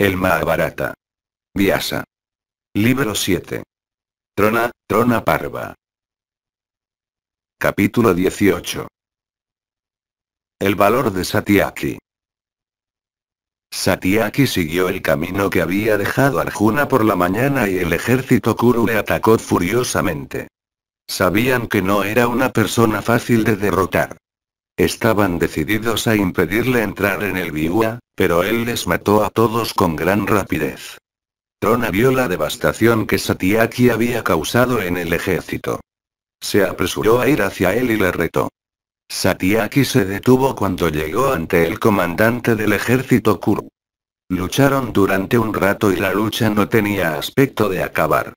El Mahabharata. Vyasa. Libro 7. Trona, Trona Parva. Capítulo 18. El valor de Satyaki. Satyaki siguió el camino que había dejado Arjuna por la mañana y el ejército Kuru le atacó furiosamente. Sabían que no era una persona fácil de derrotar. Estaban decididos a impedirle entrar en el Biúa, pero él les mató a todos con gran rapidez. Trona vio la devastación que Satiaki había causado en el ejército. Se apresuró a ir hacia él y le retó. Satiaki se detuvo cuando llegó ante el comandante del ejército Kur. Lucharon durante un rato y la lucha no tenía aspecto de acabar.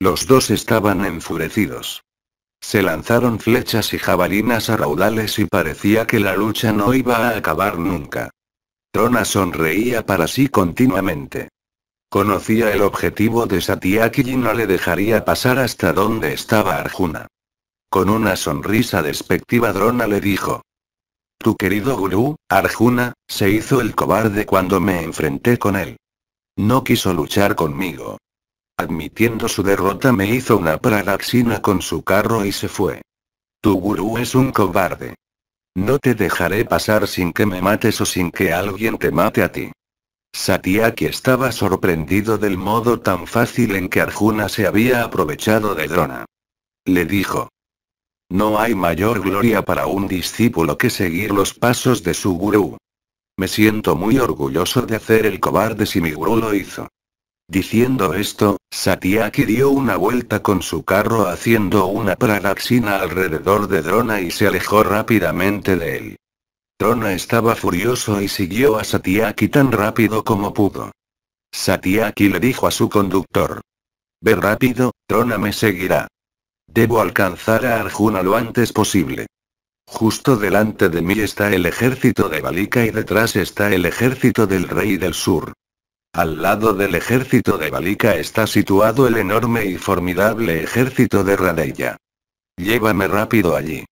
Los dos estaban enfurecidos. Se lanzaron flechas y jabalinas a raudales y parecía que la lucha no iba a acabar nunca. Trona sonreía para sí continuamente. Conocía el objetivo de Satiaki y no le dejaría pasar hasta donde estaba Arjuna. Con una sonrisa despectiva Drona le dijo. Tu querido gurú, Arjuna, se hizo el cobarde cuando me enfrenté con él. No quiso luchar conmigo. Admitiendo su derrota me hizo una pradaxina con su carro y se fue. Tu gurú es un cobarde. No te dejaré pasar sin que me mates o sin que alguien te mate a ti. Satyaki estaba sorprendido del modo tan fácil en que Arjuna se había aprovechado de Drona. Le dijo. No hay mayor gloria para un discípulo que seguir los pasos de su gurú. Me siento muy orgulloso de hacer el cobarde si mi gurú lo hizo. Diciendo esto, Satyaki dio una vuelta con su carro haciendo una pradaxina alrededor de Drona y se alejó rápidamente de él. Drona estaba furioso y siguió a Satyaki tan rápido como pudo. Satyaki le dijo a su conductor. Ve rápido, Drona me seguirá. Debo alcanzar a Arjuna lo antes posible. Justo delante de mí está el ejército de Balika y detrás está el ejército del rey del sur. Al lado del ejército de Balica está situado el enorme y formidable ejército de Radeya. Llévame rápido allí.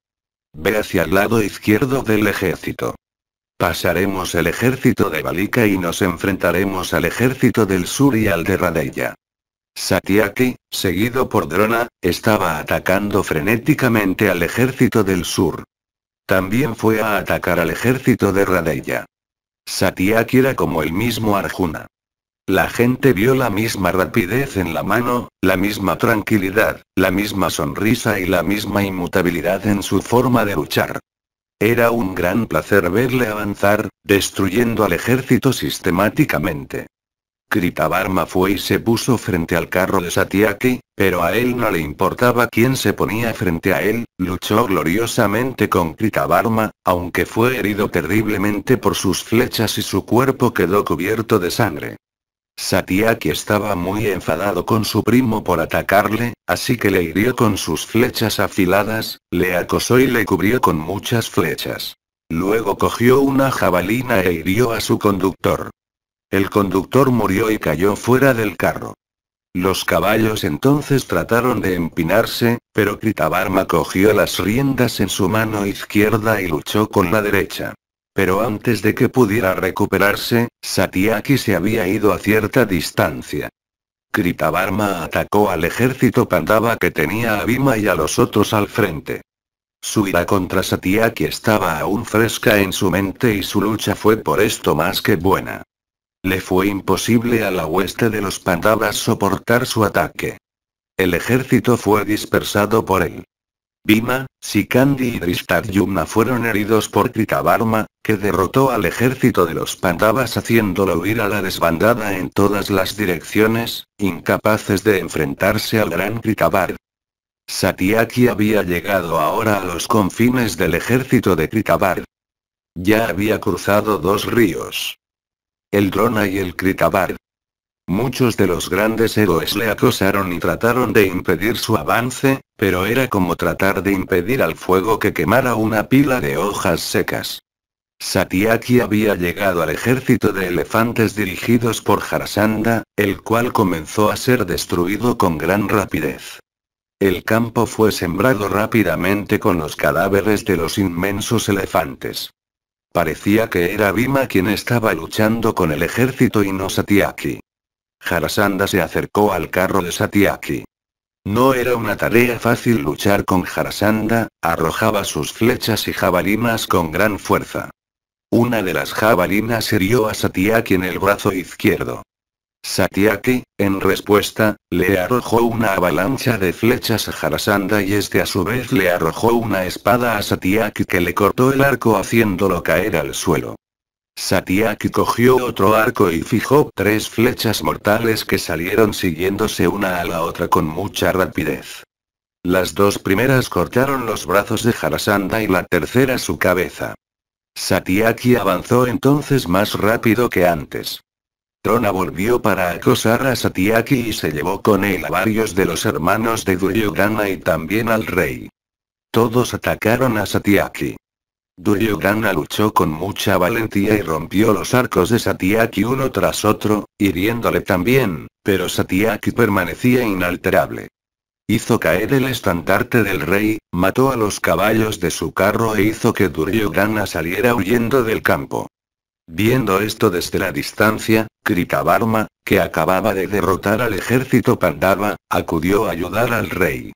Ve hacia el lado izquierdo del ejército. Pasaremos el ejército de Balica y nos enfrentaremos al ejército del sur y al de Radeya. Satiaki, seguido por Drona, estaba atacando frenéticamente al ejército del sur. También fue a atacar al ejército de Radeya. Satiaki era como el mismo Arjuna. La gente vio la misma rapidez en la mano, la misma tranquilidad, la misma sonrisa y la misma inmutabilidad en su forma de luchar. Era un gran placer verle avanzar, destruyendo al ejército sistemáticamente. Kritabarma fue y se puso frente al carro de Satyaki, pero a él no le importaba quién se ponía frente a él, luchó gloriosamente con Kritabarma, aunque fue herido terriblemente por sus flechas y su cuerpo quedó cubierto de sangre. Satiaki estaba muy enfadado con su primo por atacarle, así que le hirió con sus flechas afiladas, le acosó y le cubrió con muchas flechas. Luego cogió una jabalina e hirió a su conductor. El conductor murió y cayó fuera del carro. Los caballos entonces trataron de empinarse, pero Kritabarma cogió las riendas en su mano izquierda y luchó con la derecha. Pero antes de que pudiera recuperarse, Satyaki se había ido a cierta distancia. Kritabarma atacó al ejército pandava que tenía a Bhima y a los otros al frente. Su ira contra Satyaki estaba aún fresca en su mente y su lucha fue por esto más que buena. Le fue imposible a la hueste de los pandavas soportar su ataque. El ejército fue dispersado por él. Bhima, Sikandi y Yumna fueron heridos por Kritavarma, que derrotó al ejército de los Pandavas haciéndolo huir a la desbandada en todas las direcciones, incapaces de enfrentarse al gran Kritavar. Satyaki había llegado ahora a los confines del ejército de Kritavar. Ya había cruzado dos ríos. El Drona y el Kritavar. Muchos de los grandes héroes le acosaron y trataron de impedir su avance, pero era como tratar de impedir al fuego que quemara una pila de hojas secas. Satiaki había llegado al ejército de elefantes dirigidos por Jarasanda, el cual comenzó a ser destruido con gran rapidez. El campo fue sembrado rápidamente con los cadáveres de los inmensos elefantes. Parecía que era Bhima quien estaba luchando con el ejército y no Satiaki. Jarasanda se acercó al carro de Satiaki. No era una tarea fácil luchar con Jarasanda, arrojaba sus flechas y jabalinas con gran fuerza. Una de las jabalinas hirió a Satiaki en el brazo izquierdo. Satiaki, en respuesta, le arrojó una avalancha de flechas a Jarasanda y este a su vez le arrojó una espada a Satiaki que le cortó el arco haciéndolo caer al suelo. Satiaki cogió otro arco y fijó tres flechas mortales que salieron siguiéndose una a la otra con mucha rapidez. Las dos primeras cortaron los brazos de Jarasanda y la tercera su cabeza. Satiaki avanzó entonces más rápido que antes. Trona volvió para acosar a Satiaki y se llevó con él a varios de los hermanos de Duryodhana y también al rey. Todos atacaron a Satiaki. Duryodhana luchó con mucha valentía y rompió los arcos de Satyaki uno tras otro, hiriéndole también, pero Satyaki permanecía inalterable. Hizo caer el estandarte del rey, mató a los caballos de su carro e hizo que Duryodhana saliera huyendo del campo. Viendo esto desde la distancia, Kritavarma, que acababa de derrotar al ejército Pandava, acudió a ayudar al rey.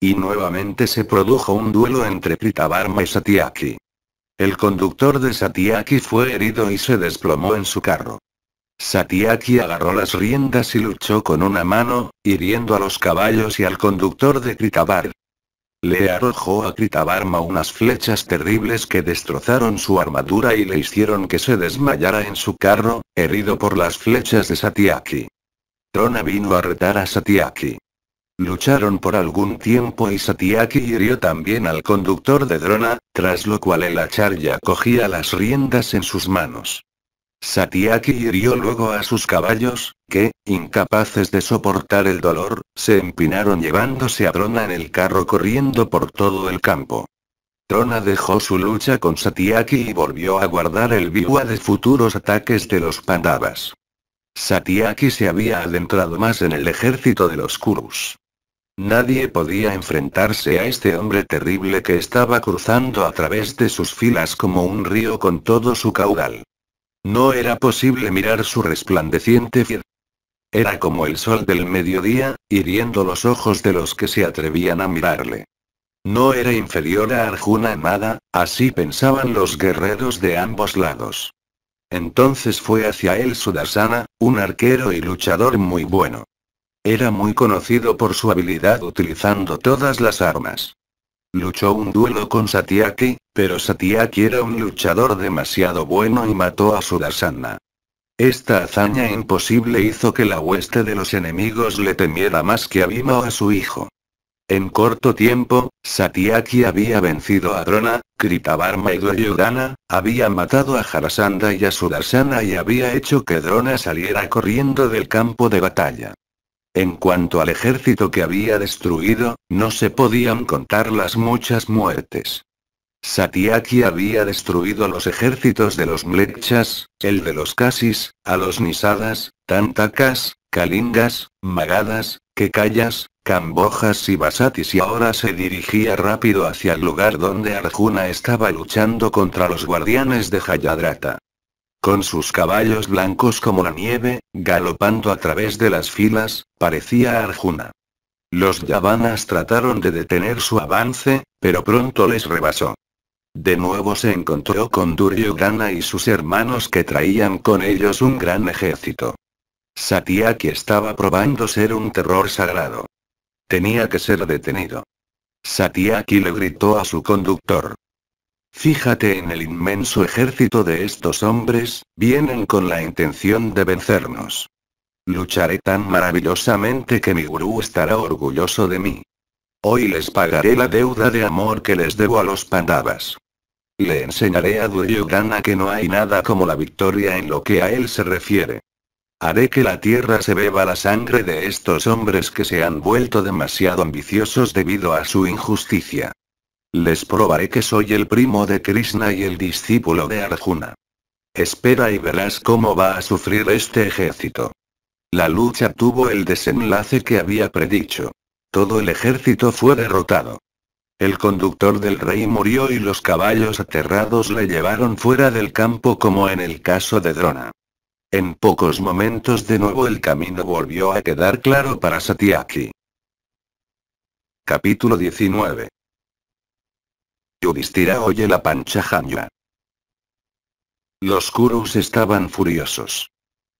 Y nuevamente se produjo un duelo entre Kritavarma y Satyaki. El conductor de Satiaki fue herido y se desplomó en su carro. Satiaki agarró las riendas y luchó con una mano, hiriendo a los caballos y al conductor de Kritabar. Le arrojó a Kritabarma unas flechas terribles que destrozaron su armadura y le hicieron que se desmayara en su carro, herido por las flechas de Satiaki. Trona vino a retar a Satiaki. Lucharon por algún tiempo y Satiaki hirió también al conductor de drona, tras lo cual el acharya cogía las riendas en sus manos. Satiaki hirió luego a sus caballos, que, incapaces de soportar el dolor, se empinaron llevándose a Drona en el carro corriendo por todo el campo. Drona dejó su lucha con Satiaki y volvió a guardar el viúa de futuros ataques de los pandavas. Satiaki se había adentrado más en el ejército de los Kurus. Nadie podía enfrentarse a este hombre terrible que estaba cruzando a través de sus filas como un río con todo su caudal. No era posible mirar su resplandeciente fiel. Era como el sol del mediodía, hiriendo los ojos de los que se atrevían a mirarle. No era inferior a Arjuna Amada, así pensaban los guerreros de ambos lados. Entonces fue hacia él Sudasana, un arquero y luchador muy bueno. Era muy conocido por su habilidad utilizando todas las armas. Luchó un duelo con Satiaki, pero Satyaki era un luchador demasiado bueno y mató a Sudarsana. Esta hazaña imposible hizo que la hueste de los enemigos le temiera más que a Bhima o a su hijo. En corto tiempo, Satyaki había vencido a Drona, Kritabarma y Duryodhana, había matado a Harasanda y a Sudarsana y había hecho que Drona saliera corriendo del campo de batalla. En cuanto al ejército que había destruido, no se podían contar las muchas muertes. Satiaki había destruido los ejércitos de los Mlechas, el de los Kasis, a los Nisadas, Tantakas, Kalingas, Magadas, Kekayas, Cambojas y Basatis y ahora se dirigía rápido hacia el lugar donde Arjuna estaba luchando contra los guardianes de Hayadrata. Con sus caballos blancos como la nieve, galopando a través de las filas, parecía Arjuna. Los yavanas trataron de detener su avance, pero pronto les rebasó. De nuevo se encontró con Duryodhana y sus hermanos que traían con ellos un gran ejército. Satyaki estaba probando ser un terror sagrado. Tenía que ser detenido. Satyaki le gritó a su conductor. Fíjate en el inmenso ejército de estos hombres, vienen con la intención de vencernos. Lucharé tan maravillosamente que mi gurú estará orgulloso de mí. Hoy les pagaré la deuda de amor que les debo a los pandavas. Le enseñaré a Duryodhana que no hay nada como la victoria en lo que a él se refiere. Haré que la tierra se beba la sangre de estos hombres que se han vuelto demasiado ambiciosos debido a su injusticia. Les probaré que soy el primo de Krishna y el discípulo de Arjuna. Espera y verás cómo va a sufrir este ejército. La lucha tuvo el desenlace que había predicho. Todo el ejército fue derrotado. El conductor del rey murió y los caballos aterrados le llevaron fuera del campo como en el caso de Drona. En pocos momentos de nuevo el camino volvió a quedar claro para Satyaki. Capítulo 19 Yudhishthira oye la pancha panchajanya. Los Kurus estaban furiosos.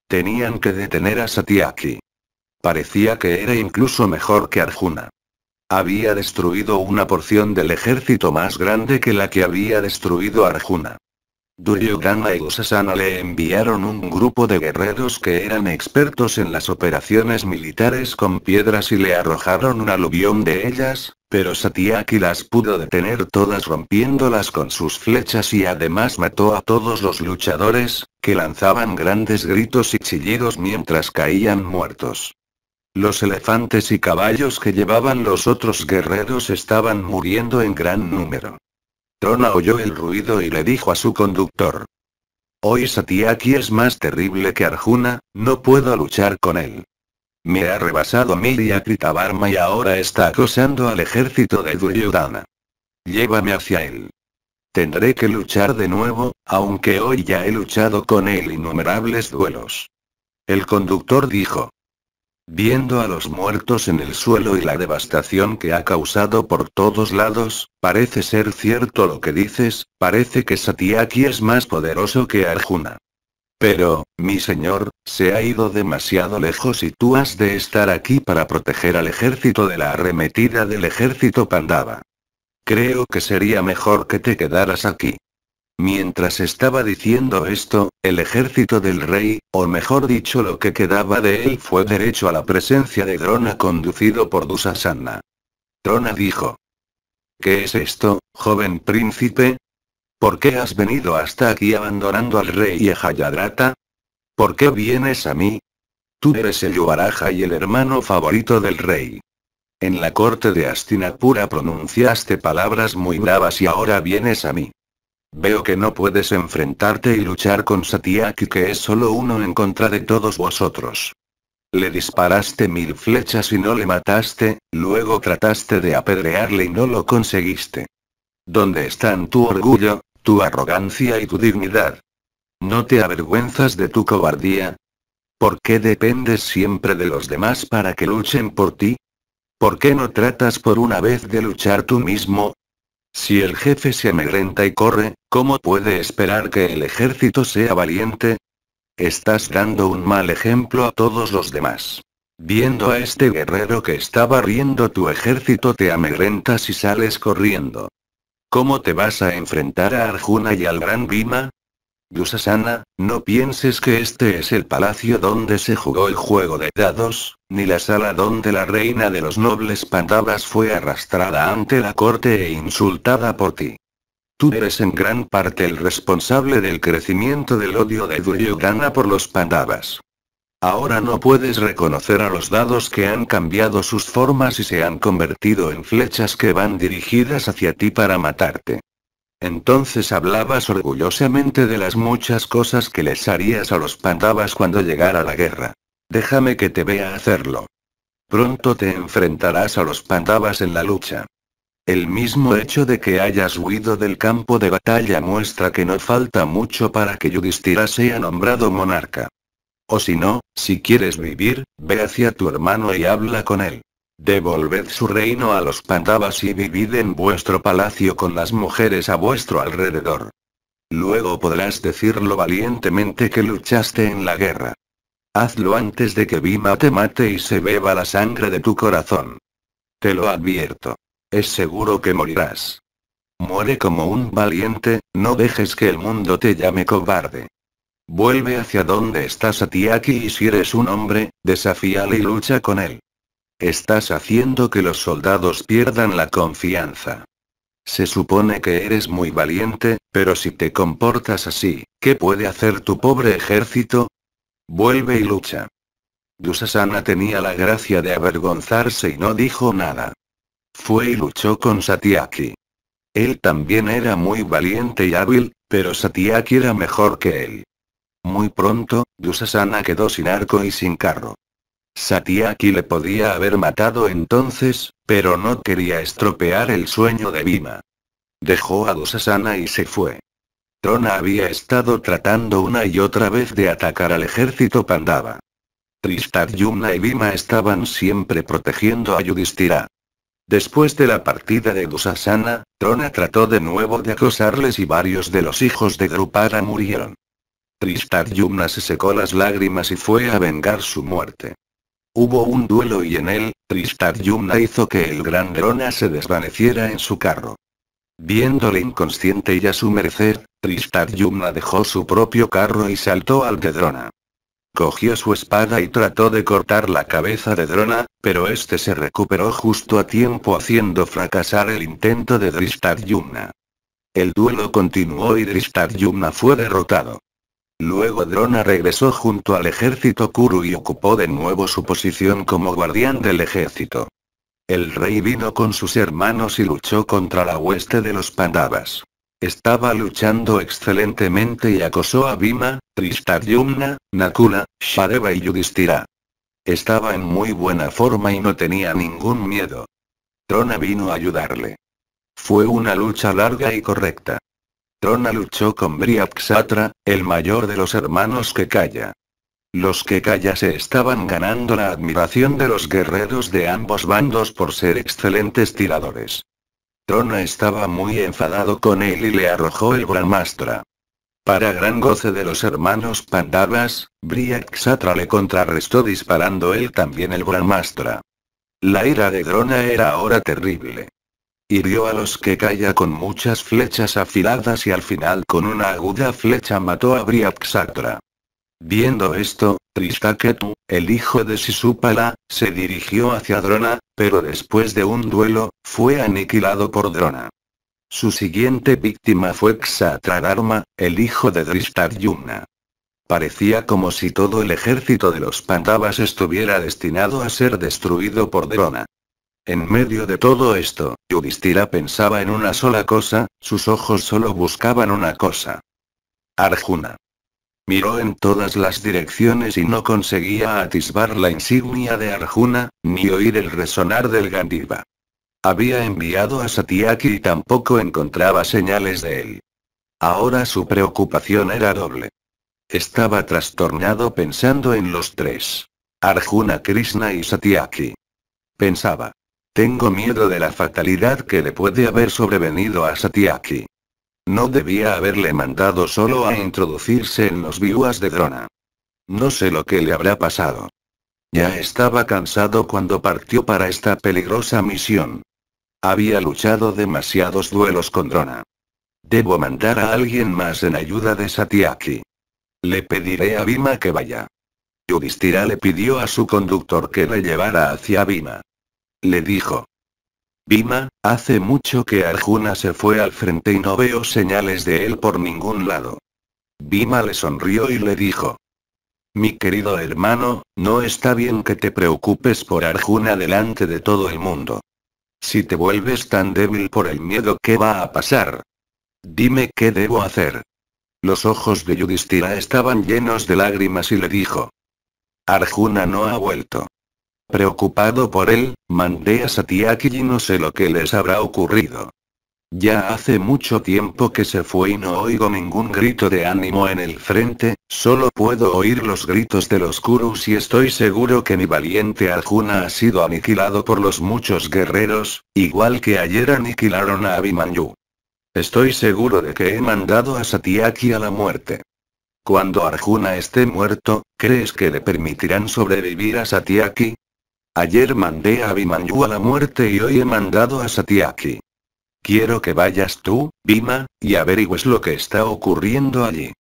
Tenían que detener a Satyaki. Parecía que era incluso mejor que Arjuna. Había destruido una porción del ejército más grande que la que había destruido Arjuna. Duryodhana y Usasana le enviaron un grupo de guerreros que eran expertos en las operaciones militares con piedras y le arrojaron un aluvión de ellas, pero Satyaki las pudo detener todas rompiéndolas con sus flechas y además mató a todos los luchadores, que lanzaban grandes gritos y chillidos mientras caían muertos. Los elefantes y caballos que llevaban los otros guerreros estaban muriendo en gran número. Trona oyó el ruido y le dijo a su conductor. Hoy Satiaki es más terrible que Arjuna, no puedo luchar con él. Me ha rebasado a y y ahora está acosando al ejército de Duryodhana. Llévame hacia él. Tendré que luchar de nuevo, aunque hoy ya he luchado con él innumerables duelos. El conductor dijo. Viendo a los muertos en el suelo y la devastación que ha causado por todos lados, parece ser cierto lo que dices, parece que Satyaki es más poderoso que Arjuna. Pero, mi señor, se ha ido demasiado lejos y tú has de estar aquí para proteger al ejército de la arremetida del ejército Pandava. Creo que sería mejor que te quedaras aquí. Mientras estaba diciendo esto, el ejército del rey, o mejor dicho lo que quedaba de él fue derecho a la presencia de Drona conducido por Dusasanna. Drona dijo. ¿Qué es esto, joven príncipe? ¿Por qué has venido hasta aquí abandonando al rey y a Hayadrata? ¿Por qué vienes a mí? Tú eres el yuvaraja y el hermano favorito del rey. En la corte de Astinapura pronunciaste palabras muy bravas y ahora vienes a mí. Veo que no puedes enfrentarte y luchar con Satiaki que es solo uno en contra de todos vosotros. Le disparaste mil flechas y no le mataste, luego trataste de apedrearle y no lo conseguiste. ¿Dónde están tu orgullo, tu arrogancia y tu dignidad? ¿No te avergüenzas de tu cobardía? ¿Por qué dependes siempre de los demás para que luchen por ti? ¿Por qué no tratas por una vez de luchar tú mismo, si el jefe se amedrenta y corre, ¿cómo puede esperar que el ejército sea valiente? Estás dando un mal ejemplo a todos los demás. Viendo a este guerrero que está barriendo tu ejército te amedrentas y sales corriendo. ¿Cómo te vas a enfrentar a Arjuna y al gran Bhima? Yusasana, no pienses que este es el palacio donde se jugó el juego de dados, ni la sala donde la reina de los nobles pandavas fue arrastrada ante la corte e insultada por ti. Tú eres en gran parte el responsable del crecimiento del odio de Duryodhana por los pandavas. Ahora no puedes reconocer a los dados que han cambiado sus formas y se han convertido en flechas que van dirigidas hacia ti para matarte. Entonces hablabas orgullosamente de las muchas cosas que les harías a los pandavas cuando llegara la guerra. Déjame que te vea hacerlo. Pronto te enfrentarás a los pandavas en la lucha. El mismo hecho de que hayas huido del campo de batalla muestra que no falta mucho para que Yudhistira sea nombrado monarca. O si no, si quieres vivir, ve hacia tu hermano y habla con él. Devolved su reino a los pandavas y vivid en vuestro palacio con las mujeres a vuestro alrededor. Luego podrás decirlo valientemente que luchaste en la guerra. Hazlo antes de que Bima te mate y se beba la sangre de tu corazón. Te lo advierto. Es seguro que morirás. Muere como un valiente, no dejes que el mundo te llame cobarde. Vuelve hacia donde estás a ti aquí y si eres un hombre, desafíale y lucha con él. Estás haciendo que los soldados pierdan la confianza. Se supone que eres muy valiente, pero si te comportas así, ¿qué puede hacer tu pobre ejército? Vuelve y lucha. Dusasana tenía la gracia de avergonzarse y no dijo nada. Fue y luchó con Satiaki. Él también era muy valiente y hábil, pero Satiaki era mejor que él. Muy pronto, Dusasana quedó sin arco y sin carro. Satiaki le podía haber matado entonces, pero no quería estropear el sueño de Bima. Dejó a Dusasana y se fue. Trona había estado tratando una y otra vez de atacar al ejército Pandava. Tristad Yumna y Bhima estaban siempre protegiendo a Yudhishthira. Después de la partida de Dusasana, Trona trató de nuevo de acosarles y varios de los hijos de Drupara murieron. Tristad Yumna se secó las lágrimas y fue a vengar su muerte. Hubo un duelo y en él, Tristad Yumna hizo que el gran Drona se desvaneciera en su carro. Viéndole inconsciente y a su merced, Tristar Yumna dejó su propio carro y saltó al de Drona. Cogió su espada y trató de cortar la cabeza de Drona, pero este se recuperó justo a tiempo haciendo fracasar el intento de Dristar Yumna. El duelo continuó y Dristar Yumna fue derrotado. Luego Drona regresó junto al ejército Kuru y ocupó de nuevo su posición como guardián del ejército. El rey vino con sus hermanos y luchó contra la hueste de los Pandavas. Estaba luchando excelentemente y acosó a Bhima, Tristadyumna, Nakula, Shareva y Yudhishthira. Estaba en muy buena forma y no tenía ningún miedo. Trona vino a ayudarle. Fue una lucha larga y correcta. Trona luchó con Briaksatra, el mayor de los hermanos que calla. Los que calla se estaban ganando la admiración de los guerreros de ambos bandos por ser excelentes tiradores. Drona estaba muy enfadado con él y le arrojó el Brahmastra. Para gran goce de los hermanos Pandavas, Brihaksatra le contrarrestó disparando él también el Brahmastra. La ira de Drona era ahora terrible. Hirió a los que calla con muchas flechas afiladas y al final con una aguda flecha mató a Satra. Viendo esto, Tristaketu, el hijo de Sisupala, se dirigió hacia Drona, pero después de un duelo, fue aniquilado por Drona. Su siguiente víctima fue Xatrararma, el hijo de Dristadyumna. Parecía como si todo el ejército de los Pandavas estuviera destinado a ser destruido por Drona. En medio de todo esto, Yudhishthira pensaba en una sola cosa, sus ojos solo buscaban una cosa. Arjuna. Miró en todas las direcciones y no conseguía atisbar la insignia de Arjuna, ni oír el resonar del Gandiva. Había enviado a Satyaki y tampoco encontraba señales de él. Ahora su preocupación era doble. Estaba trastornado pensando en los tres. Arjuna, Krishna y Satyaki. Pensaba. Tengo miedo de la fatalidad que le puede haber sobrevenido a Satyaki. No debía haberle mandado solo a introducirse en los viúas de Drona. No sé lo que le habrá pasado. Ya estaba cansado cuando partió para esta peligrosa misión. Había luchado demasiados duelos con Drona. Debo mandar a alguien más en ayuda de Satiaki. Le pediré a Bima que vaya. Yudhishthira le pidió a su conductor que le llevara hacia Bima. Le dijo, Bima, hace mucho que Arjuna se fue al frente y no veo señales de él por ningún lado. Bima le sonrió y le dijo. Mi querido hermano, no está bien que te preocupes por Arjuna delante de todo el mundo. Si te vuelves tan débil por el miedo, ¿qué va a pasar? Dime qué debo hacer. Los ojos de Yudhishthira estaban llenos de lágrimas y le dijo. Arjuna no ha vuelto. Preocupado por él, mandé a Satiaki y no sé lo que les habrá ocurrido. Ya hace mucho tiempo que se fue y no oigo ningún grito de ánimo en el frente, solo puedo oír los gritos de los Kurus y estoy seguro que mi valiente Arjuna ha sido aniquilado por los muchos guerreros, igual que ayer aniquilaron a Abimanyu. Estoy seguro de que he mandado a Satiaki a la muerte. Cuando Arjuna esté muerto, ¿crees que le permitirán sobrevivir a Satiaki? Ayer mandé a Bimanyu a la muerte y hoy he mandado a Satiaki. Quiero que vayas tú, Bima, y averigües lo que está ocurriendo allí.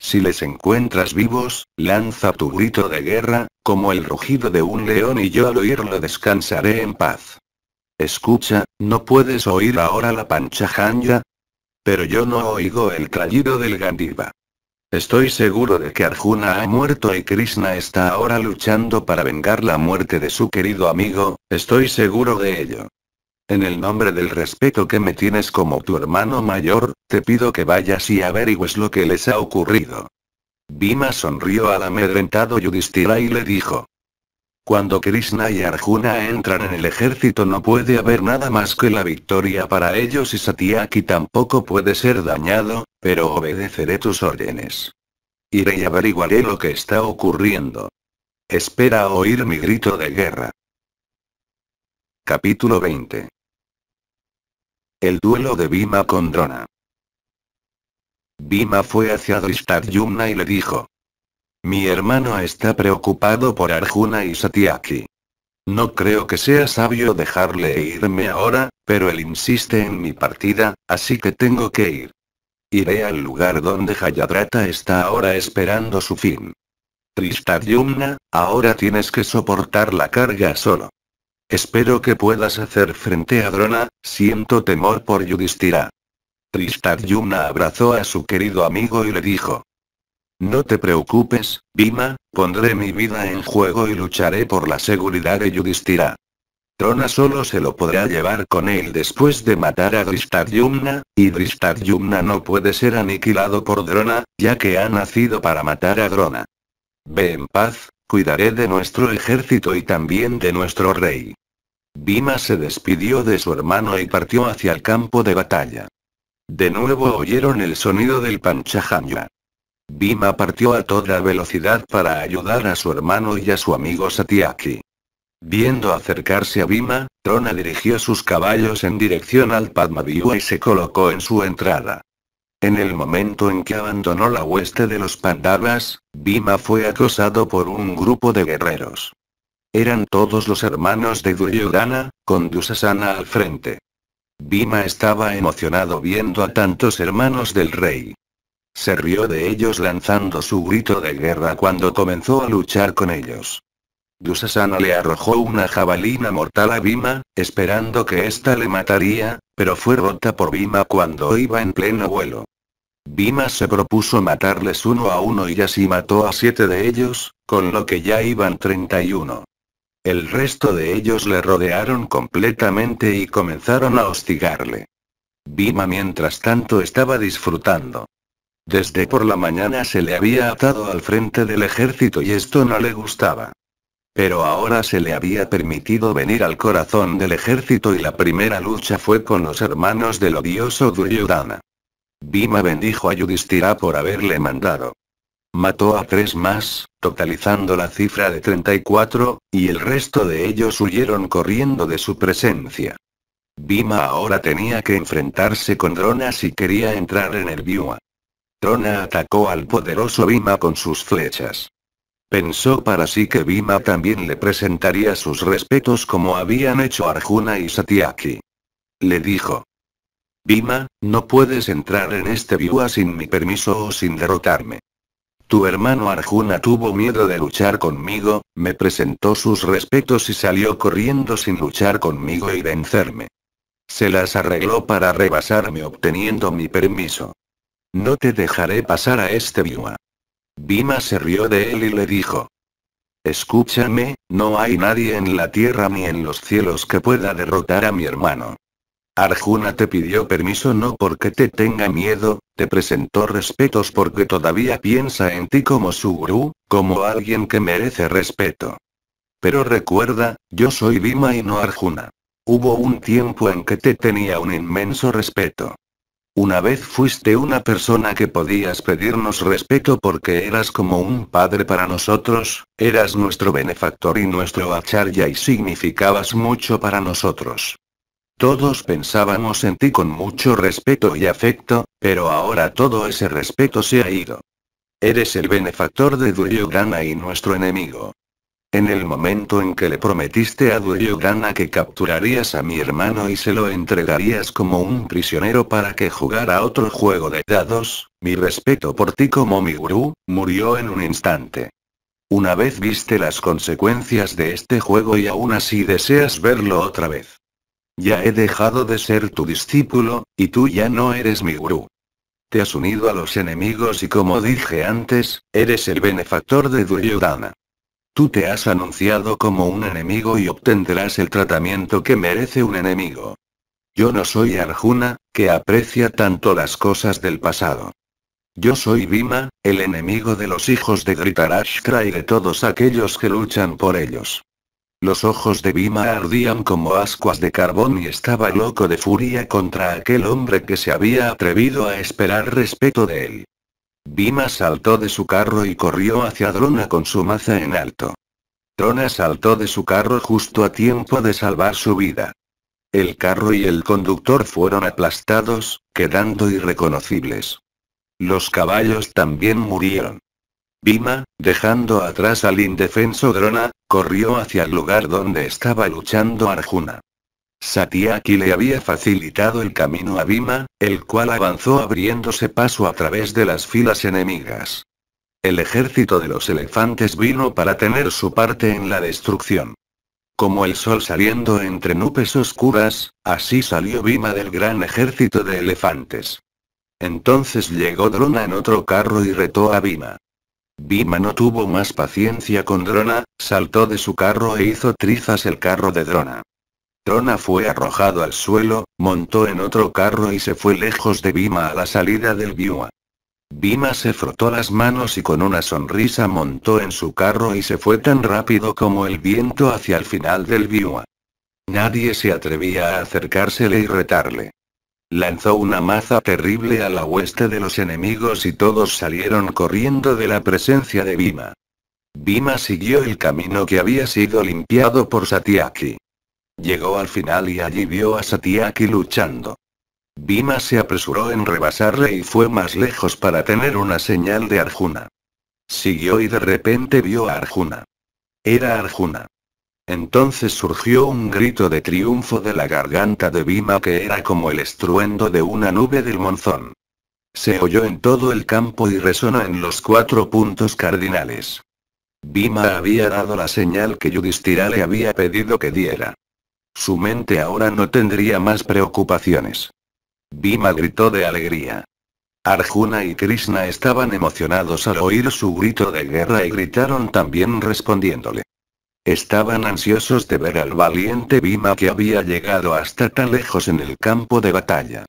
Si les encuentras vivos, lanza tu grito de guerra, como el rugido de un león y yo al oírlo descansaré en paz. Escucha, ¿no puedes oír ahora la panchajanya? Pero yo no oigo el trallido del Gandiva. Estoy seguro de que Arjuna ha muerto y Krishna está ahora luchando para vengar la muerte de su querido amigo, estoy seguro de ello. En el nombre del respeto que me tienes como tu hermano mayor, te pido que vayas y averigües lo que les ha ocurrido. Bhima sonrió al amedrentado Yudhishthira y le dijo, cuando Krishna y Arjuna entran en el ejército no puede haber nada más que la victoria para ellos y Satyaki tampoco puede ser dañado, pero obedeceré tus órdenes. Iré y averiguaré lo que está ocurriendo. Espera a oír mi grito de guerra. Capítulo 20. El duelo de Bhima con Drona. Bhima fue hacia Yumna y le dijo, mi hermano está preocupado por Arjuna y Satyaki. No creo que sea sabio dejarle irme ahora, pero él insiste en mi partida, así que tengo que ir. Iré al lugar donde Hayadrata está ahora esperando su fin. Tristadyumna, ahora tienes que soportar la carga solo. Espero que puedas hacer frente a Drona, siento temor por Yudhishthira. Tristadyumna abrazó a su querido amigo y le dijo, no te preocupes, Bhima, pondré mi vida en juego y lucharé por la seguridad de Yudhishthira. Drona solo se lo podrá llevar con él después de matar a Dristadyumna y Dristadyumna no puede ser aniquilado por Drona, ya que ha nacido para matar a Drona. Ve en paz, cuidaré de nuestro ejército y también de nuestro rey. Bhima se despidió de su hermano y partió hacia el campo de batalla. De nuevo oyeron el sonido del panchajanya. Bhima partió a toda velocidad para ayudar a su hermano y a su amigo Satyaki. Viendo acercarse a Bhima, Trona dirigió sus caballos en dirección al Padmaviva y se colocó en su entrada. En el momento en que abandonó la hueste de los Pandavas, Bhima fue acosado por un grupo de guerreros. Eran todos los hermanos de Duryodhana, con Dusasana al frente. Bhima estaba emocionado viendo a tantos hermanos del rey. Se rió de ellos lanzando su grito de guerra cuando comenzó a luchar con ellos. Dusasana le arrojó una jabalina mortal a Bima, esperando que ésta le mataría, pero fue rota por Bima cuando iba en pleno vuelo. Bima se propuso matarles uno a uno y así mató a siete de ellos, con lo que ya iban 31. El resto de ellos le rodearon completamente y comenzaron a hostigarle. Bima mientras tanto estaba disfrutando. Desde por la mañana se le había atado al frente del ejército y esto no le gustaba. Pero ahora se le había permitido venir al corazón del ejército y la primera lucha fue con los hermanos del odioso Duryodhana. Bhima bendijo a Yudhishthira por haberle mandado. Mató a tres más, totalizando la cifra de 34, y el resto de ellos huyeron corriendo de su presencia. Bhima ahora tenía que enfrentarse con Drona si quería entrar en el Biwa. Trona atacó al poderoso Bima con sus flechas. Pensó para sí que Bima también le presentaría sus respetos como habían hecho Arjuna y Satyaki. Le dijo. Bima, no puedes entrar en este viúa sin mi permiso o sin derrotarme. Tu hermano Arjuna tuvo miedo de luchar conmigo, me presentó sus respetos y salió corriendo sin luchar conmigo y vencerme. Se las arregló para rebasarme obteniendo mi permiso. No te dejaré pasar a este Bima. Bima se rió de él y le dijo. Escúchame, no hay nadie en la tierra ni en los cielos que pueda derrotar a mi hermano. Arjuna te pidió permiso no porque te tenga miedo, te presentó respetos porque todavía piensa en ti como su gurú, como alguien que merece respeto. Pero recuerda, yo soy Bhima y no Arjuna. Hubo un tiempo en que te tenía un inmenso respeto. Una vez fuiste una persona que podías pedirnos respeto porque eras como un padre para nosotros, eras nuestro benefactor y nuestro acharya y significabas mucho para nosotros. Todos pensábamos en ti con mucho respeto y afecto, pero ahora todo ese respeto se ha ido. Eres el benefactor de Duryodhana y nuestro enemigo. En el momento en que le prometiste a Duryodhana que capturarías a mi hermano y se lo entregarías como un prisionero para que jugara otro juego de dados, mi respeto por ti como mi gurú, murió en un instante. Una vez viste las consecuencias de este juego y aún así deseas verlo otra vez. Ya he dejado de ser tu discípulo, y tú ya no eres mi gurú. Te has unido a los enemigos y como dije antes, eres el benefactor de Duryodhana. Tú te has anunciado como un enemigo y obtendrás el tratamiento que merece un enemigo. Yo no soy Arjuna, que aprecia tanto las cosas del pasado. Yo soy Bhima, el enemigo de los hijos de Dhritarashtra y de todos aquellos que luchan por ellos. Los ojos de Bhima ardían como ascuas de carbón y estaba loco de furia contra aquel hombre que se había atrevido a esperar respeto de él. Bima saltó de su carro y corrió hacia Drona con su maza en alto. Drona saltó de su carro justo a tiempo de salvar su vida. El carro y el conductor fueron aplastados, quedando irreconocibles. Los caballos también murieron. Bima, dejando atrás al indefenso Drona, corrió hacia el lugar donde estaba luchando Arjuna. Satyaki le había facilitado el camino a Bima, el cual avanzó abriéndose paso a través de las filas enemigas. El ejército de los elefantes vino para tener su parte en la destrucción. Como el sol saliendo entre nubes oscuras, así salió Bima del gran ejército de elefantes. Entonces llegó Drona en otro carro y retó a Bima. Bima no tuvo más paciencia con Drona, saltó de su carro e hizo trizas el carro de Drona. Trona fue arrojado al suelo, montó en otro carro y se fue lejos de Bima a la salida del Biwa. Bima se frotó las manos y con una sonrisa montó en su carro y se fue tan rápido como el viento hacia el final del Biwa. Nadie se atrevía a acercársele y retarle. Lanzó una maza terrible a la hueste de los enemigos y todos salieron corriendo de la presencia de Bima. Bima siguió el camino que había sido limpiado por Satyaki. Llegó al final y allí vio a Satiaki luchando. Bhima se apresuró en rebasarle y fue más lejos para tener una señal de Arjuna. Siguió y de repente vio a Arjuna. Era Arjuna. Entonces surgió un grito de triunfo de la garganta de Bima que era como el estruendo de una nube del monzón. Se oyó en todo el campo y resonó en los cuatro puntos cardinales. Bima había dado la señal que Yudhishthira le había pedido que diera. Su mente ahora no tendría más preocupaciones. Bhima gritó de alegría. Arjuna y Krishna estaban emocionados al oír su grito de guerra y gritaron también respondiéndole. Estaban ansiosos de ver al valiente Bhima que había llegado hasta tan lejos en el campo de batalla.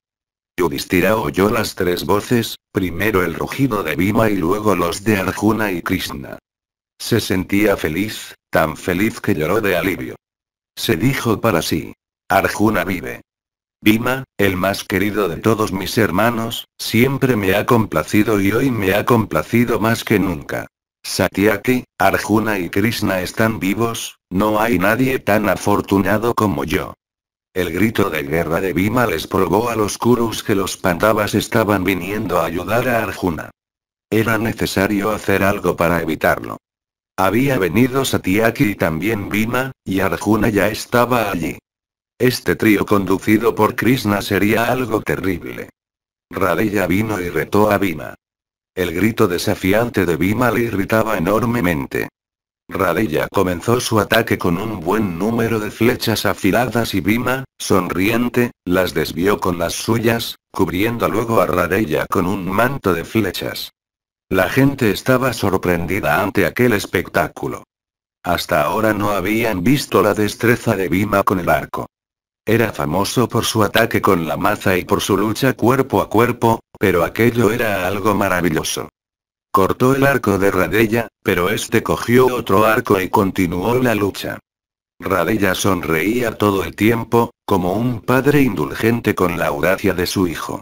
Yudhishthira oyó las tres voces, primero el rugido de Bhima y luego los de Arjuna y Krishna. Se sentía feliz, tan feliz que lloró de alivio. Se dijo para sí. Arjuna vive. Bhima, el más querido de todos mis hermanos, siempre me ha complacido y hoy me ha complacido más que nunca. Satyaki, Arjuna y Krishna están vivos, no hay nadie tan afortunado como yo. El grito de guerra de Bhima les probó a los Kurus que los Pandavas estaban viniendo a ayudar a Arjuna. Era necesario hacer algo para evitarlo. Había venido Satyaki y también Bhima, y Arjuna ya estaba allí. Este trío conducido por Krishna sería algo terrible. Radeya vino y retó a Bhima. El grito desafiante de Bhima le irritaba enormemente. Radeya comenzó su ataque con un buen número de flechas afiladas y Bhima, sonriente, las desvió con las suyas, cubriendo luego a Radeya con un manto de flechas. La gente estaba sorprendida ante aquel espectáculo. Hasta ahora no habían visto la destreza de Bima con el arco. Era famoso por su ataque con la maza y por su lucha cuerpo a cuerpo, pero aquello era algo maravilloso. Cortó el arco de Radella, pero este cogió otro arco y continuó la lucha. Radella sonreía todo el tiempo, como un padre indulgente con la audacia de su hijo.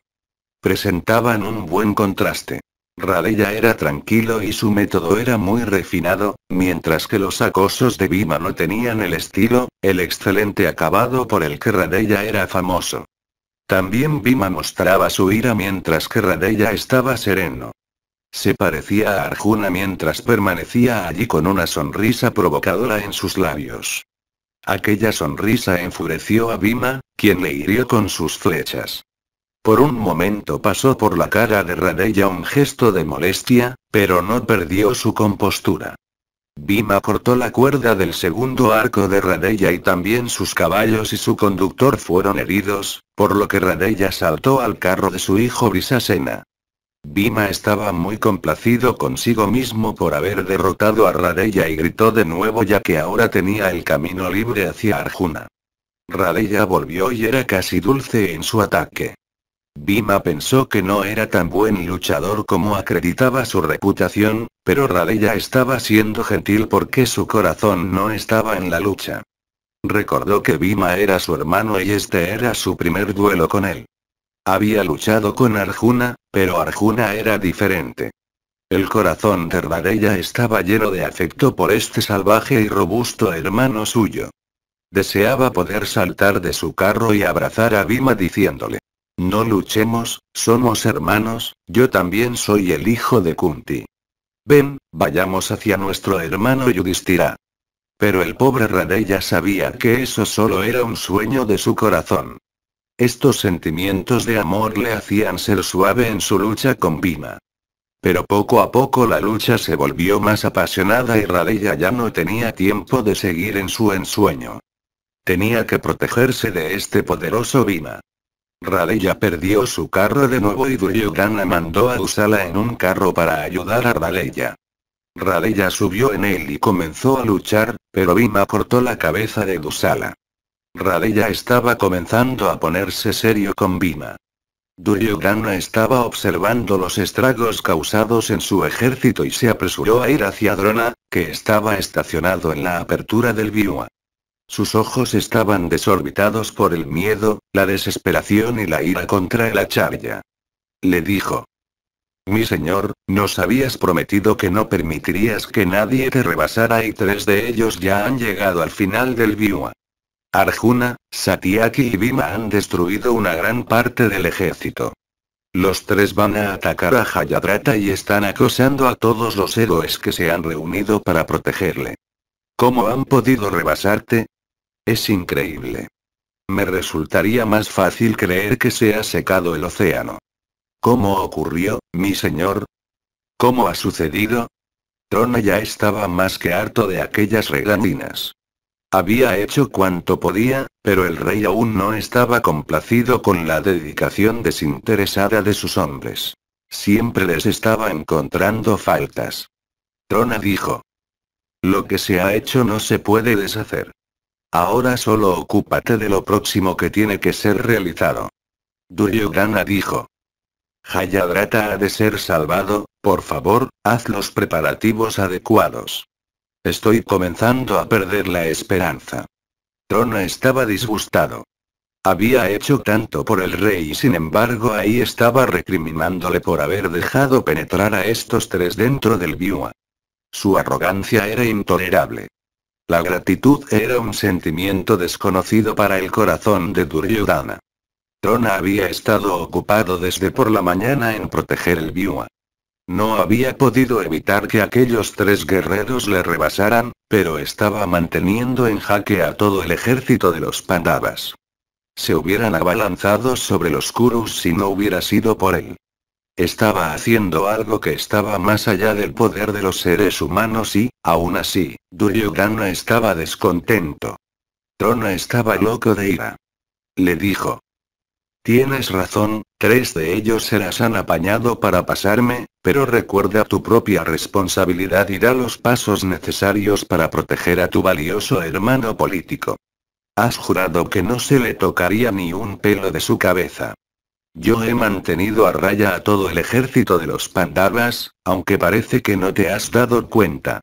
Presentaban un buen contraste. Radella era tranquilo y su método era muy refinado, mientras que los acosos de Bima no tenían el estilo, el excelente acabado por el que Radella era famoso. También Bima mostraba su ira mientras que Radella estaba sereno. Se parecía a Arjuna mientras permanecía allí con una sonrisa provocadora en sus labios. Aquella sonrisa enfureció a Bima, quien le hirió con sus flechas. Por un momento pasó por la cara de Radella un gesto de molestia, pero no perdió su compostura. Bima cortó la cuerda del segundo arco de Radella y también sus caballos y su conductor fueron heridos, por lo que Radella saltó al carro de su hijo Brisasena. Bima estaba muy complacido consigo mismo por haber derrotado a Radella y gritó de nuevo ya que ahora tenía el camino libre hacia Arjuna. Radella volvió y era casi dulce en su ataque. Vima pensó que no era tan buen luchador como acreditaba su reputación, pero Radella estaba siendo gentil porque su corazón no estaba en la lucha. Recordó que Vima era su hermano y este era su primer duelo con él. Había luchado con Arjuna, pero Arjuna era diferente. El corazón de Radella estaba lleno de afecto por este salvaje y robusto hermano suyo. Deseaba poder saltar de su carro y abrazar a Bima diciéndole, no luchemos, somos hermanos, yo también soy el hijo de Kunti. Ven, vayamos hacia nuestro hermano Yudhishthira. Pero el pobre Radeya sabía que eso solo era un sueño de su corazón. Estos sentimientos de amor le hacían ser suave en su lucha con Bhima. Pero poco a poco la lucha se volvió más apasionada y Radeya ya no tenía tiempo de seguir en su ensueño. Tenía que protegerse de este poderoso Bhima. Radella perdió su carro de nuevo y Duryodhana mandó a Dusala en un carro para ayudar a Radella. Radella subió en él y comenzó a luchar, pero Bhima cortó la cabeza de Dusala. Radella estaba comenzando a ponerse serio con Bhima. Duryodhana estaba observando los estragos causados en su ejército y se apresuró a ir hacia Drona, que estaba estacionado en la apertura del Biwa. Sus ojos estaban desorbitados por el miedo, la desesperación y la ira contra el acharya. Le dijo. Mi señor, nos habías prometido que no permitirías que nadie te rebasara y tres de ellos ya han llegado al final del Viwa. Arjuna, Satyaki y Bhima han destruido una gran parte del ejército. Los tres van a atacar a Hayadrata y están acosando a todos los héroes que se han reunido para protegerle. ¿Cómo han podido rebasarte? Es increíble. Me resultaría más fácil creer que se ha secado el océano. ¿Cómo ocurrió, mi señor? ¿Cómo ha sucedido? Trona ya estaba más que harto de aquellas regandinas. Había hecho cuanto podía, pero el rey aún no estaba complacido con la dedicación desinteresada de sus hombres. Siempre les estaba encontrando faltas. Trona dijo. Lo que se ha hecho no se puede deshacer. Ahora solo ocúpate de lo próximo que tiene que ser realizado. Duryodhana dijo. Hayadrata ha de ser salvado, por favor, haz los preparativos adecuados. Estoy comenzando a perder la esperanza. Trona estaba disgustado. Había hecho tanto por el rey y sin embargo ahí estaba recriminándole por haber dejado penetrar a estos tres dentro del Biua. Su arrogancia era intolerable. La gratitud era un sentimiento desconocido para el corazón de Duryodhana. Trona había estado ocupado desde por la mañana en proteger el Biwa. No había podido evitar que aquellos tres guerreros le rebasaran, pero estaba manteniendo en jaque a todo el ejército de los Pandavas. Se hubieran abalanzado sobre los Kurus si no hubiera sido por él. Estaba haciendo algo que estaba más allá del poder de los seres humanos y, aún así, Duryodhana estaba descontento. Trona estaba loco de ira. Le dijo. Tienes razón, tres de ellos se las han apañado para pasarme, pero recuerda tu propia responsabilidad y da los pasos necesarios para proteger a tu valioso hermano político. Has jurado que no se le tocaría ni un pelo de su cabeza. Yo he mantenido a raya a todo el ejército de los pandavas, aunque parece que no te has dado cuenta.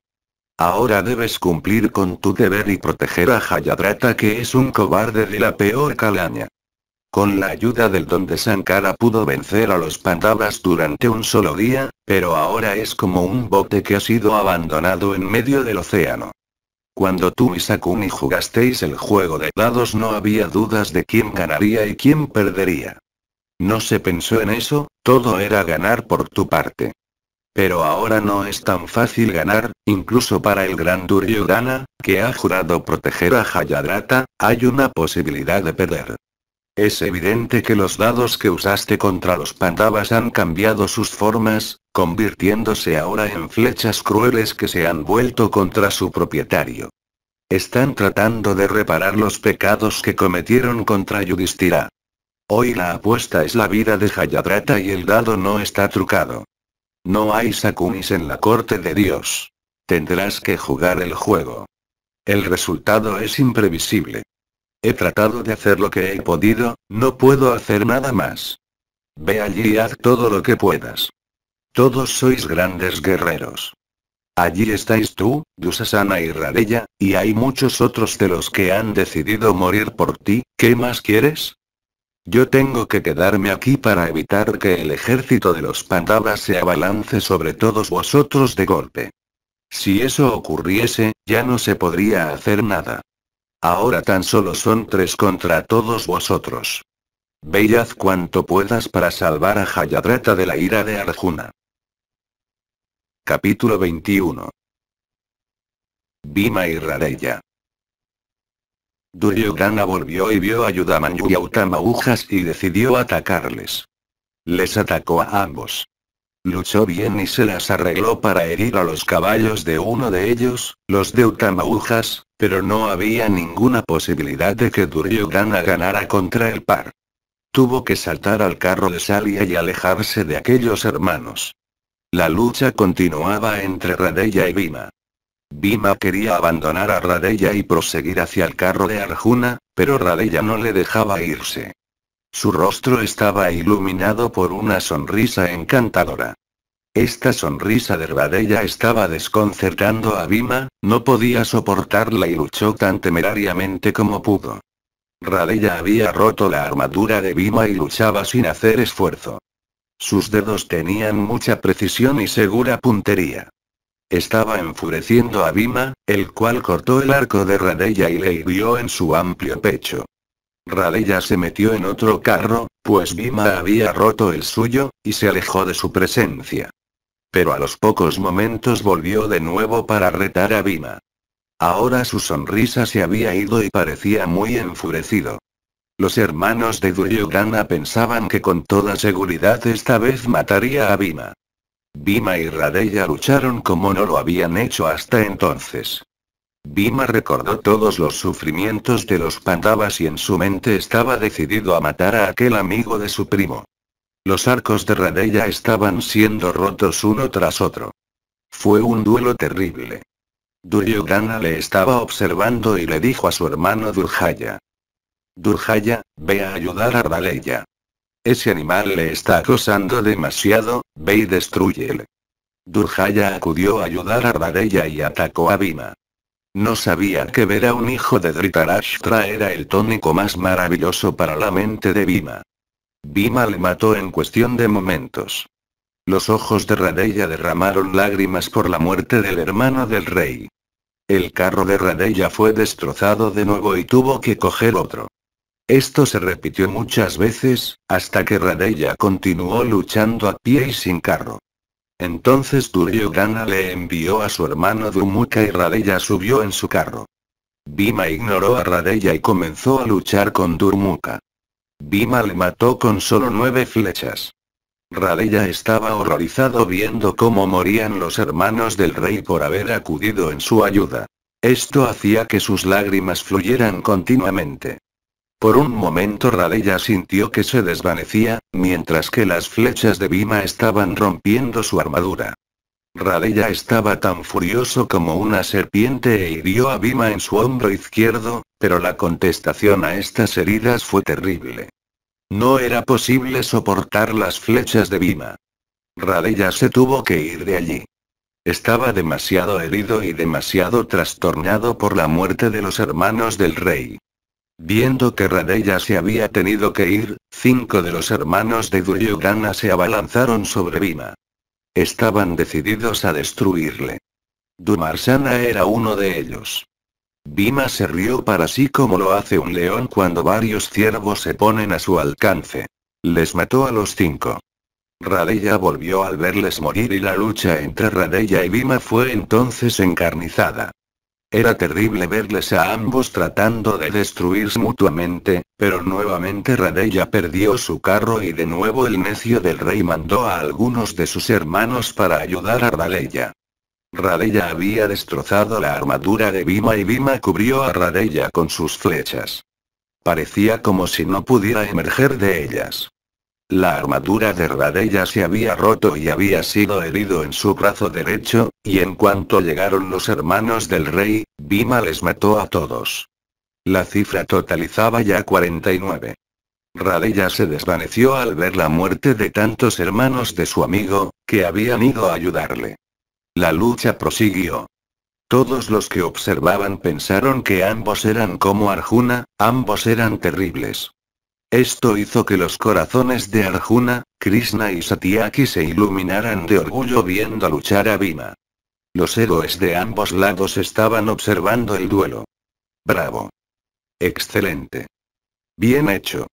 Ahora debes cumplir con tu deber y proteger a Hayadrata que es un cobarde de la peor calaña. Con la ayuda del don de Sankara pudo vencer a los pandavas durante un solo día, pero ahora es como un bote que ha sido abandonado en medio del océano. Cuando tú y Sakuni jugasteis el juego de dados no había dudas de quién ganaría y quién perdería. No se pensó en eso, todo era ganar por tu parte. Pero ahora no es tan fácil ganar, incluso para el gran Duryodhana, que ha jurado proteger a Hayadrata, hay una posibilidad de perder. Es evidente que los dados que usaste contra los pandavas han cambiado sus formas, convirtiéndose ahora en flechas crueles que se han vuelto contra su propietario. Están tratando de reparar los pecados que cometieron contra Yudhishthira. Hoy la apuesta es la vida de Hayadrata y el dado no está trucado. No hay sakumis en la corte de Dios. Tendrás que jugar el juego. El resultado es imprevisible. He tratado de hacer lo que he podido, no puedo hacer nada más. Ve allí y haz todo lo que puedas. Todos sois grandes guerreros. Allí estáis tú, Dusasana y Radeya, y hay muchos otros de los que han decidido morir por ti, ¿qué más quieres? Yo tengo que quedarme aquí para evitar que el ejército de los pandavas se abalance sobre todos vosotros de golpe. Si eso ocurriese, ya no se podría hacer nada. Ahora tan solo son tres contra todos vosotros. haz cuanto puedas para salvar a Hayadrata de la ira de Arjuna. Capítulo 21 Bima y Rareya. Duryodhana volvió y vio a Yudamanyu y a y decidió atacarles. Les atacó a ambos. Luchó bien y se las arregló para herir a los caballos de uno de ellos, los de Utamaujas, pero no había ninguna posibilidad de que Duryodhana ganara contra el par. Tuvo que saltar al carro de Salia y alejarse de aquellos hermanos. La lucha continuaba entre Radeya y Bima. Bima quería abandonar a Radella y proseguir hacia el carro de Arjuna, pero Radella no le dejaba irse. Su rostro estaba iluminado por una sonrisa encantadora. Esta sonrisa de Radella estaba desconcertando a Bima, no podía soportarla y luchó tan temerariamente como pudo. Radella había roto la armadura de Bima y luchaba sin hacer esfuerzo. Sus dedos tenían mucha precisión y segura puntería. Estaba enfureciendo a Bima, el cual cortó el arco de Radella y le hirió en su amplio pecho. Radeya se metió en otro carro, pues Bima había roto el suyo, y se alejó de su presencia. Pero a los pocos momentos volvió de nuevo para retar a Bima. Ahora su sonrisa se había ido y parecía muy enfurecido. Los hermanos de Duryodhana pensaban que con toda seguridad esta vez mataría a Bima. Bima y Radeya lucharon como no lo habían hecho hasta entonces. Bima recordó todos los sufrimientos de los pandavas y en su mente estaba decidido a matar a aquel amigo de su primo. Los arcos de Radella estaban siendo rotos uno tras otro. Fue un duelo terrible. Duryodhana le estaba observando y le dijo a su hermano Durjaya. Durjaya, ve a ayudar a Radeya. Ese animal le está acosando demasiado, ve y destruyele. Durjaya acudió a ayudar a Radeya y atacó a Bima. No sabía que ver a un hijo de Dhritarashtra era el tónico más maravilloso para la mente de Bima. Bima le mató en cuestión de momentos. Los ojos de Radeya derramaron lágrimas por la muerte del hermano del rey. El carro de Radeya fue destrozado de nuevo y tuvo que coger otro. Esto se repitió muchas veces, hasta que Radella continuó luchando a pie y sin carro. Entonces Duryodhana le envió a su hermano Durmuka y Radella subió en su carro. Bima ignoró a Radella y comenzó a luchar con Durmuka. Bima le mató con solo nueve flechas. Radella estaba horrorizado viendo cómo morían los hermanos del rey por haber acudido en su ayuda. Esto hacía que sus lágrimas fluyeran continuamente. Por un momento Radella sintió que se desvanecía, mientras que las flechas de Bima estaban rompiendo su armadura. Radella estaba tan furioso como una serpiente e hirió a Bima en su hombro izquierdo, pero la contestación a estas heridas fue terrible. No era posible soportar las flechas de Bima. Radella se tuvo que ir de allí. Estaba demasiado herido y demasiado trastornado por la muerte de los hermanos del rey. Viendo que Radella se había tenido que ir, cinco de los hermanos de Duryodhana se abalanzaron sobre Bima. Estaban decididos a destruirle. Dumarsana era uno de ellos. Bima se rió para sí como lo hace un león cuando varios ciervos se ponen a su alcance. Les mató a los cinco. Radella volvió al verles morir y la lucha entre Radella y Bima fue entonces encarnizada. Era terrible verles a ambos tratando de destruirse mutuamente, pero nuevamente Radella perdió su carro y de nuevo el necio del rey mandó a algunos de sus hermanos para ayudar a Radella. Radella había destrozado la armadura de Bima y Bima cubrió a Radella con sus flechas. Parecía como si no pudiera emerger de ellas. La armadura de Radella se había roto y había sido herido en su brazo derecho, y en cuanto llegaron los hermanos del rey, Bima les mató a todos. La cifra totalizaba ya 49. Radella se desvaneció al ver la muerte de tantos hermanos de su amigo, que habían ido a ayudarle. La lucha prosiguió. Todos los que observaban pensaron que ambos eran como Arjuna, ambos eran terribles. Esto hizo que los corazones de Arjuna, Krishna y Satyaki se iluminaran de orgullo viendo luchar a Bhima. Los héroes de ambos lados estaban observando el duelo. Bravo. Excelente. Bien hecho.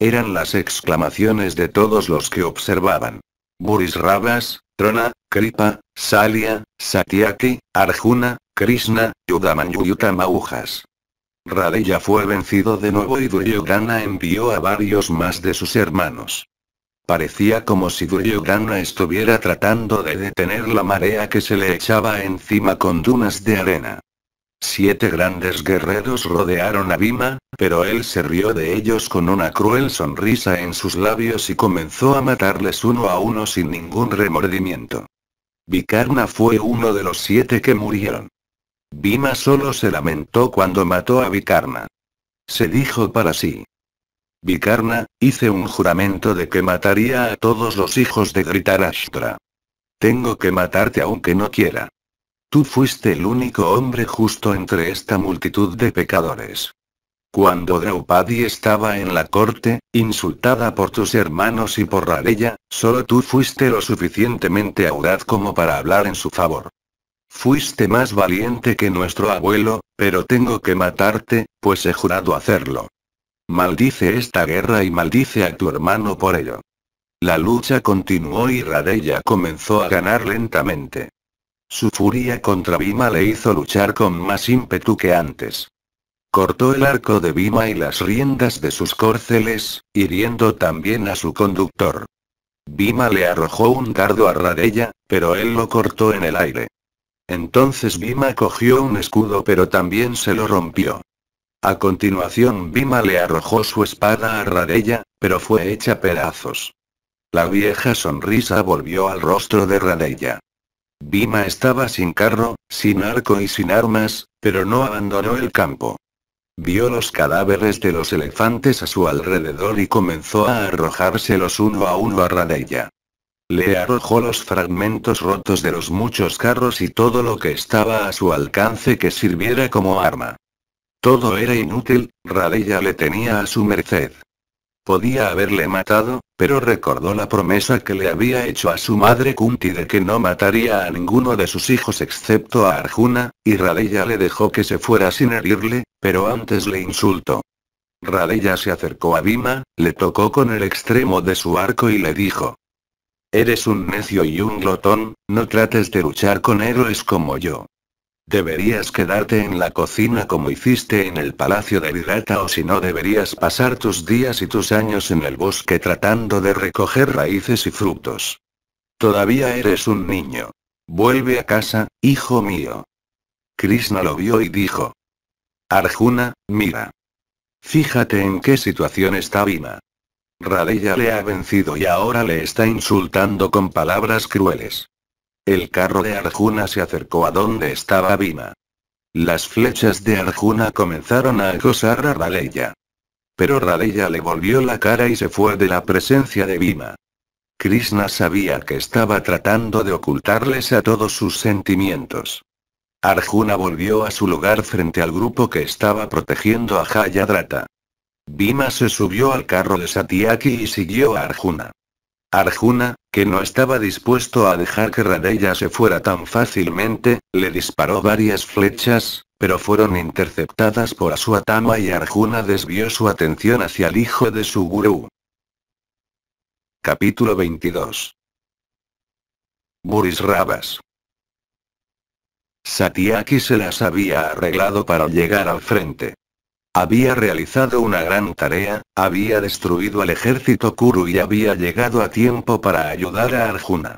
Eran las exclamaciones de todos los que observaban. Burisravas, Trona, Kripa, Salia, Satyaki, Arjuna, Krishna, y Maujas. Radeya fue vencido de nuevo y Duryodhana envió a varios más de sus hermanos. Parecía como si Duryodhana estuviera tratando de detener la marea que se le echaba encima con dunas de arena. Siete grandes guerreros rodearon a Bhima, pero él se rió de ellos con una cruel sonrisa en sus labios y comenzó a matarles uno a uno sin ningún remordimiento. Vikarna fue uno de los siete que murieron. Bhima solo se lamentó cuando mató a Vikarna. Se dijo para sí. Vikarna, hice un juramento de que mataría a todos los hijos de Gritarashtra. Tengo que matarte aunque no quiera. Tú fuiste el único hombre justo entre esta multitud de pecadores. Cuando Draupadi estaba en la corte, insultada por tus hermanos y por Raleya, solo tú fuiste lo suficientemente audaz como para hablar en su favor. Fuiste más valiente que nuestro abuelo, pero tengo que matarte, pues he jurado hacerlo. Maldice esta guerra y maldice a tu hermano por ello. La lucha continuó y Radella comenzó a ganar lentamente. Su furia contra Bima le hizo luchar con más ímpetu que antes. Cortó el arco de Bima y las riendas de sus córceles, hiriendo también a su conductor. Bima le arrojó un dardo a Radella, pero él lo cortó en el aire. Entonces Bima cogió un escudo pero también se lo rompió. A continuación Bima le arrojó su espada a Radella, pero fue hecha pedazos. La vieja sonrisa volvió al rostro de Radella. Bima estaba sin carro, sin arco y sin armas, pero no abandonó el campo. Vio los cadáveres de los elefantes a su alrededor y comenzó a arrojárselos uno a uno a Radella. Le arrojó los fragmentos rotos de los muchos carros y todo lo que estaba a su alcance que sirviera como arma. Todo era inútil, Radella le tenía a su merced. Podía haberle matado, pero recordó la promesa que le había hecho a su madre Kunti de que no mataría a ninguno de sus hijos excepto a Arjuna, y Radella le dejó que se fuera sin herirle, pero antes le insultó. Radella se acercó a Bhima, le tocó con el extremo de su arco y le dijo, Eres un necio y un glotón, no trates de luchar con héroes como yo. Deberías quedarte en la cocina como hiciste en el palacio de Virata o si no deberías pasar tus días y tus años en el bosque tratando de recoger raíces y frutos. Todavía eres un niño. Vuelve a casa, hijo mío. Krishna lo vio y dijo. Arjuna, mira. Fíjate en qué situación está Vima. Raleya le ha vencido y ahora le está insultando con palabras crueles. El carro de Arjuna se acercó a donde estaba Bima. Las flechas de Arjuna comenzaron a acosar a Raleya. Pero Raleya le volvió la cara y se fue de la presencia de Vima. Krishna sabía que estaba tratando de ocultarles a todos sus sentimientos. Arjuna volvió a su lugar frente al grupo que estaba protegiendo a Jayadrata. Bima se subió al carro de Satyaki y siguió a Arjuna. Arjuna, que no estaba dispuesto a dejar que Radeya se fuera tan fácilmente, le disparó varias flechas, pero fueron interceptadas por Asuatama y Arjuna desvió su atención hacia el hijo de su gurú. Capítulo 22 Burisrabas Satiaki Satyaki se las había arreglado para llegar al frente. Había realizado una gran tarea, había destruido al ejército Kuru y había llegado a tiempo para ayudar a Arjuna.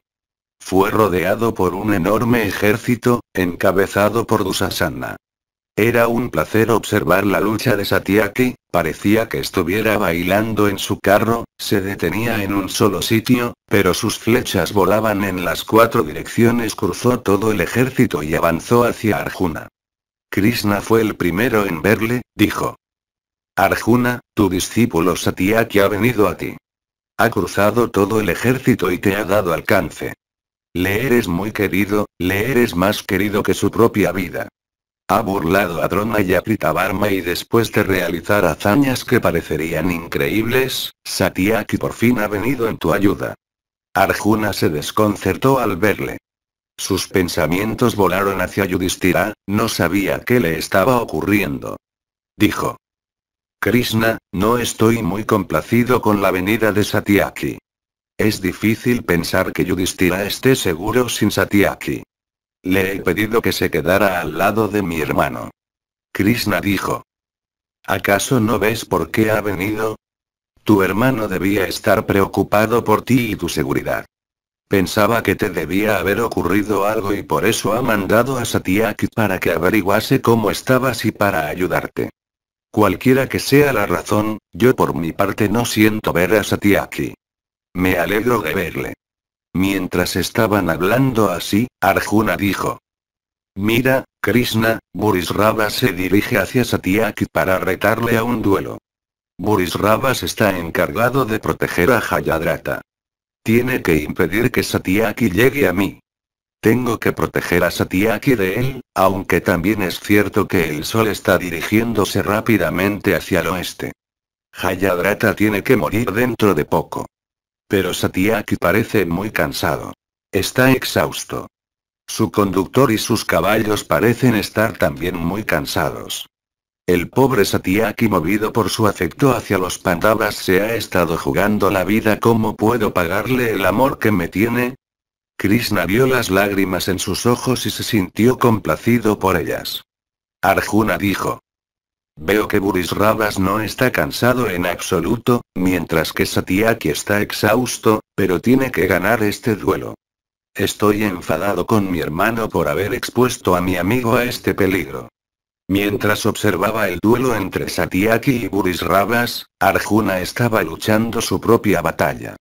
Fue rodeado por un enorme ejército, encabezado por Dusasana. Era un placer observar la lucha de Satyaki, parecía que estuviera bailando en su carro, se detenía en un solo sitio, pero sus flechas volaban en las cuatro direcciones, cruzó todo el ejército y avanzó hacia Arjuna. Krishna fue el primero en verle, dijo. Arjuna, tu discípulo Satyaki ha venido a ti. Ha cruzado todo el ejército y te ha dado alcance. Le eres muy querido, le eres más querido que su propia vida. Ha burlado a Drona y a Pritabarma y después de realizar hazañas que parecerían increíbles, Satyaki por fin ha venido en tu ayuda. Arjuna se desconcertó al verle. Sus pensamientos volaron hacia Yudhishthira, no sabía qué le estaba ocurriendo. Dijo. Krishna, no estoy muy complacido con la venida de Satyaki. Es difícil pensar que Yudhishthira esté seguro sin Satyaki. Le he pedido que se quedara al lado de mi hermano. Krishna dijo. ¿Acaso no ves por qué ha venido? Tu hermano debía estar preocupado por ti y tu seguridad. Pensaba que te debía haber ocurrido algo y por eso ha mandado a Satiaki para que averiguase cómo estabas y para ayudarte. Cualquiera que sea la razón, yo por mi parte no siento ver a Satiaki. Me alegro de verle. Mientras estaban hablando así, Arjuna dijo. Mira, Krishna, Burisrabas se dirige hacia Satyaki para retarle a un duelo. Burisrabas está encargado de proteger a Hayadrata. Tiene que impedir que Satiaki llegue a mí. Tengo que proteger a Satiaki de él, aunque también es cierto que el sol está dirigiéndose rápidamente hacia el oeste. Hayadrata tiene que morir dentro de poco. Pero Satiaki parece muy cansado. Está exhausto. Su conductor y sus caballos parecen estar también muy cansados. El pobre Satiaki movido por su afecto hacia los pandavas se ha estado jugando la vida. ¿Cómo puedo pagarle el amor que me tiene? Krishna vio las lágrimas en sus ojos y se sintió complacido por ellas. Arjuna dijo. Veo que Burisrabas no está cansado en absoluto, mientras que Satyaki está exhausto, pero tiene que ganar este duelo. Estoy enfadado con mi hermano por haber expuesto a mi amigo a este peligro. Mientras observaba el duelo entre Satyaki y Buris Rabas, Arjuna estaba luchando su propia batalla.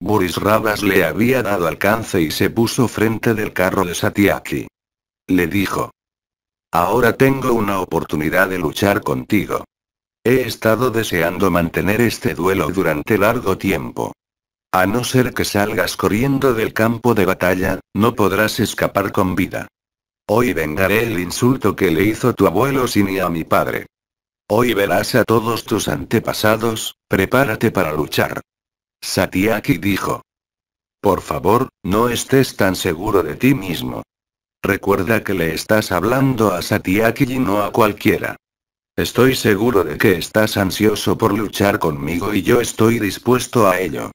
Buris Rabas le había dado alcance y se puso frente del carro de Satyaki. Le dijo. Ahora tengo una oportunidad de luchar contigo. He estado deseando mantener este duelo durante largo tiempo. A no ser que salgas corriendo del campo de batalla, no podrás escapar con vida. Hoy vengaré el insulto que le hizo tu abuelo Sini a mi padre. Hoy verás a todos tus antepasados, prepárate para luchar. Satiaki dijo. Por favor, no estés tan seguro de ti mismo. Recuerda que le estás hablando a Satiaki y no a cualquiera. Estoy seguro de que estás ansioso por luchar conmigo y yo estoy dispuesto a ello.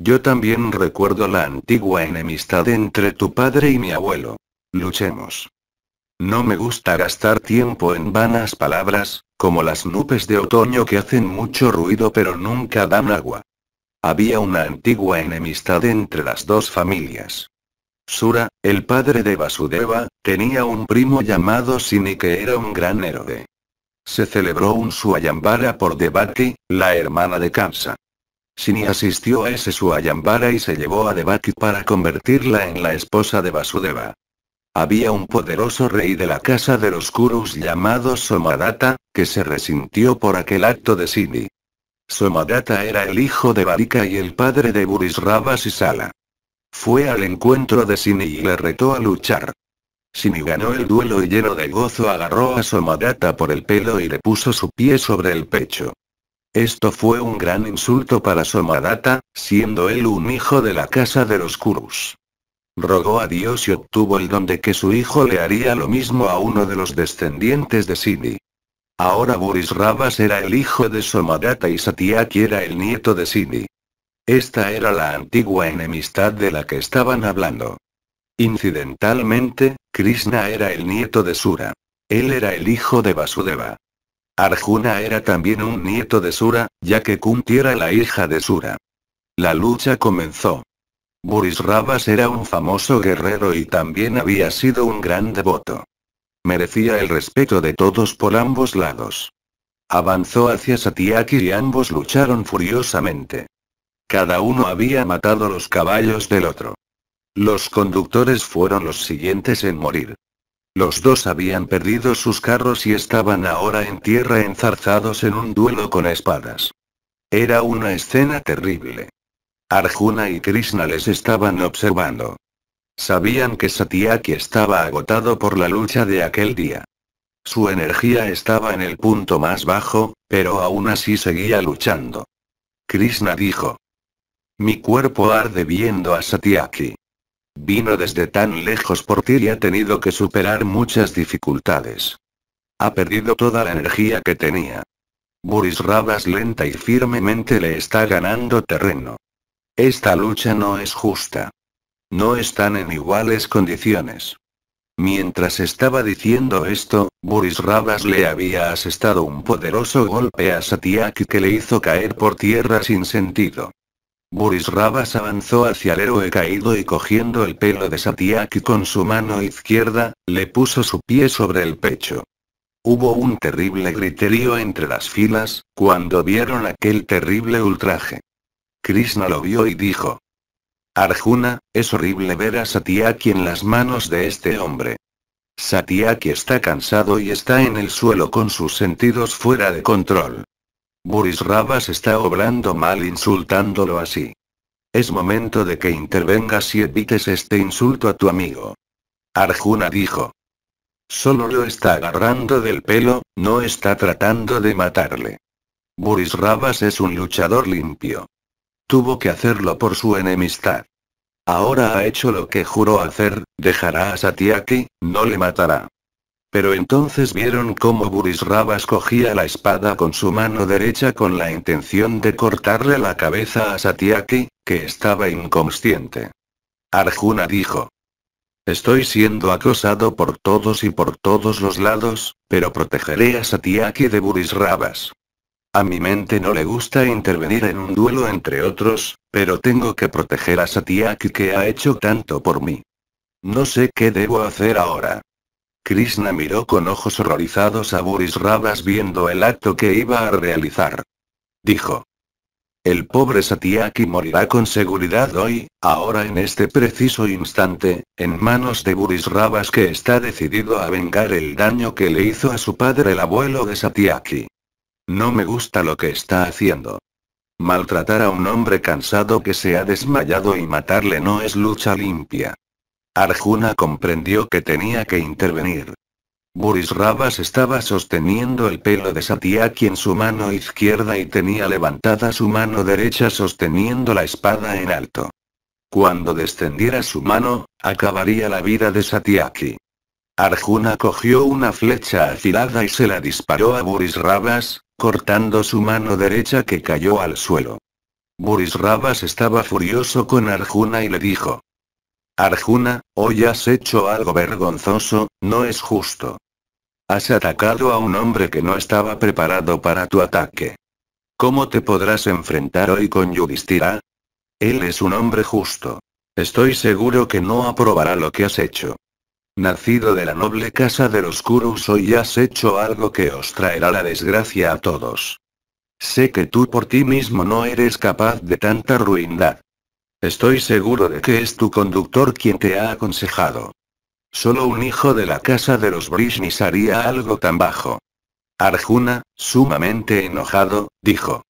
Yo también recuerdo la antigua enemistad entre tu padre y mi abuelo. Luchemos. No me gusta gastar tiempo en vanas palabras, como las nubes de otoño que hacen mucho ruido pero nunca dan agua. Había una antigua enemistad entre las dos familias. Sura, el padre de Vasudeva, tenía un primo llamado Sini que era un gran héroe. Se celebró un Suayambara por Devaki, la hermana de Kamsa. Sini asistió a ese Suayambara y se llevó a Devaki para convertirla en la esposa de Vasudeva. Había un poderoso rey de la casa de los Kurus llamado Somadatta, que se resintió por aquel acto de Sini. Somadatta era el hijo de Varika y el padre de y Sala. Fue al encuentro de Sini y le retó a luchar. Sini ganó el duelo y lleno de gozo agarró a Somadatta por el pelo y le puso su pie sobre el pecho. Esto fue un gran insulto para Somadatta, siendo él un hijo de la casa de los Kurus. Rogó a Dios y obtuvo el don de que su hijo le haría lo mismo a uno de los descendientes de Sini. Ahora Buris Ravas era el hijo de Somadatta y Satyaki era el nieto de Sini. Esta era la antigua enemistad de la que estaban hablando. Incidentalmente, Krishna era el nieto de Sura. Él era el hijo de Vasudeva. Arjuna era también un nieto de Sura, ya que Kunti era la hija de Sura. La lucha comenzó. Buris Rabas era un famoso guerrero y también había sido un gran devoto. Merecía el respeto de todos por ambos lados. Avanzó hacia Satiaki y ambos lucharon furiosamente. Cada uno había matado los caballos del otro. Los conductores fueron los siguientes en morir. Los dos habían perdido sus carros y estaban ahora en tierra enzarzados en un duelo con espadas. Era una escena terrible. Arjuna y Krishna les estaban observando. Sabían que Satyaki estaba agotado por la lucha de aquel día. Su energía estaba en el punto más bajo, pero aún así seguía luchando. Krishna dijo. Mi cuerpo arde viendo a Satyaki. Vino desde tan lejos por ti y ha tenido que superar muchas dificultades. Ha perdido toda la energía que tenía. Buris Rabas lenta y firmemente le está ganando terreno. Esta lucha no es justa. No están en iguales condiciones. Mientras estaba diciendo esto, Boris Rabas le había asestado un poderoso golpe a Satiak que le hizo caer por tierra sin sentido. Boris Rabas avanzó hacia el héroe caído y cogiendo el pelo de Satiak con su mano izquierda, le puso su pie sobre el pecho. Hubo un terrible griterío entre las filas, cuando vieron aquel terrible ultraje. Krishna lo vio y dijo. Arjuna, es horrible ver a Satyaki en las manos de este hombre. Satyaki está cansado y está en el suelo con sus sentidos fuera de control. Rabas está obrando mal insultándolo así. Es momento de que intervengas y evites este insulto a tu amigo. Arjuna dijo. Solo lo está agarrando del pelo, no está tratando de matarle. Rabas es un luchador limpio. Tuvo que hacerlo por su enemistad. Ahora ha hecho lo que juró hacer, dejará a Satiaki, no le matará. Pero entonces vieron cómo Burisrabas cogía la espada con su mano derecha con la intención de cortarle la cabeza a Satiaki, que estaba inconsciente. Arjuna dijo. Estoy siendo acosado por todos y por todos los lados, pero protegeré a Satiaki de Burisrabas. A mi mente no le gusta intervenir en un duelo entre otros, pero tengo que proteger a Satyaki que ha hecho tanto por mí. No sé qué debo hacer ahora. Krishna miró con ojos horrorizados a Burisrabas Rabas viendo el acto que iba a realizar. Dijo. El pobre Satyaki morirá con seguridad hoy, ahora en este preciso instante, en manos de Burisrabas Rabas que está decidido a vengar el daño que le hizo a su padre el abuelo de Satyaki. No me gusta lo que está haciendo. Maltratar a un hombre cansado que se ha desmayado y matarle no es lucha limpia. Arjuna comprendió que tenía que intervenir. Rabas estaba sosteniendo el pelo de Satyaki en su mano izquierda y tenía levantada su mano derecha sosteniendo la espada en alto. Cuando descendiera su mano, acabaría la vida de Satyaki. Arjuna cogió una flecha afilada y se la disparó a Rabas, cortando su mano derecha que cayó al suelo. Buris estaba furioso con Arjuna y le dijo. Arjuna, hoy has hecho algo vergonzoso, no es justo. Has atacado a un hombre que no estaba preparado para tu ataque. ¿Cómo te podrás enfrentar hoy con Yudhishthira? Él es un hombre justo. Estoy seguro que no aprobará lo que has hecho. Nacido de la noble casa de los Kurus hoy has hecho algo que os traerá la desgracia a todos. Sé que tú por ti mismo no eres capaz de tanta ruindad. Estoy seguro de que es tu conductor quien te ha aconsejado. Solo un hijo de la casa de los Brishnis haría algo tan bajo. Arjuna, sumamente enojado, dijo.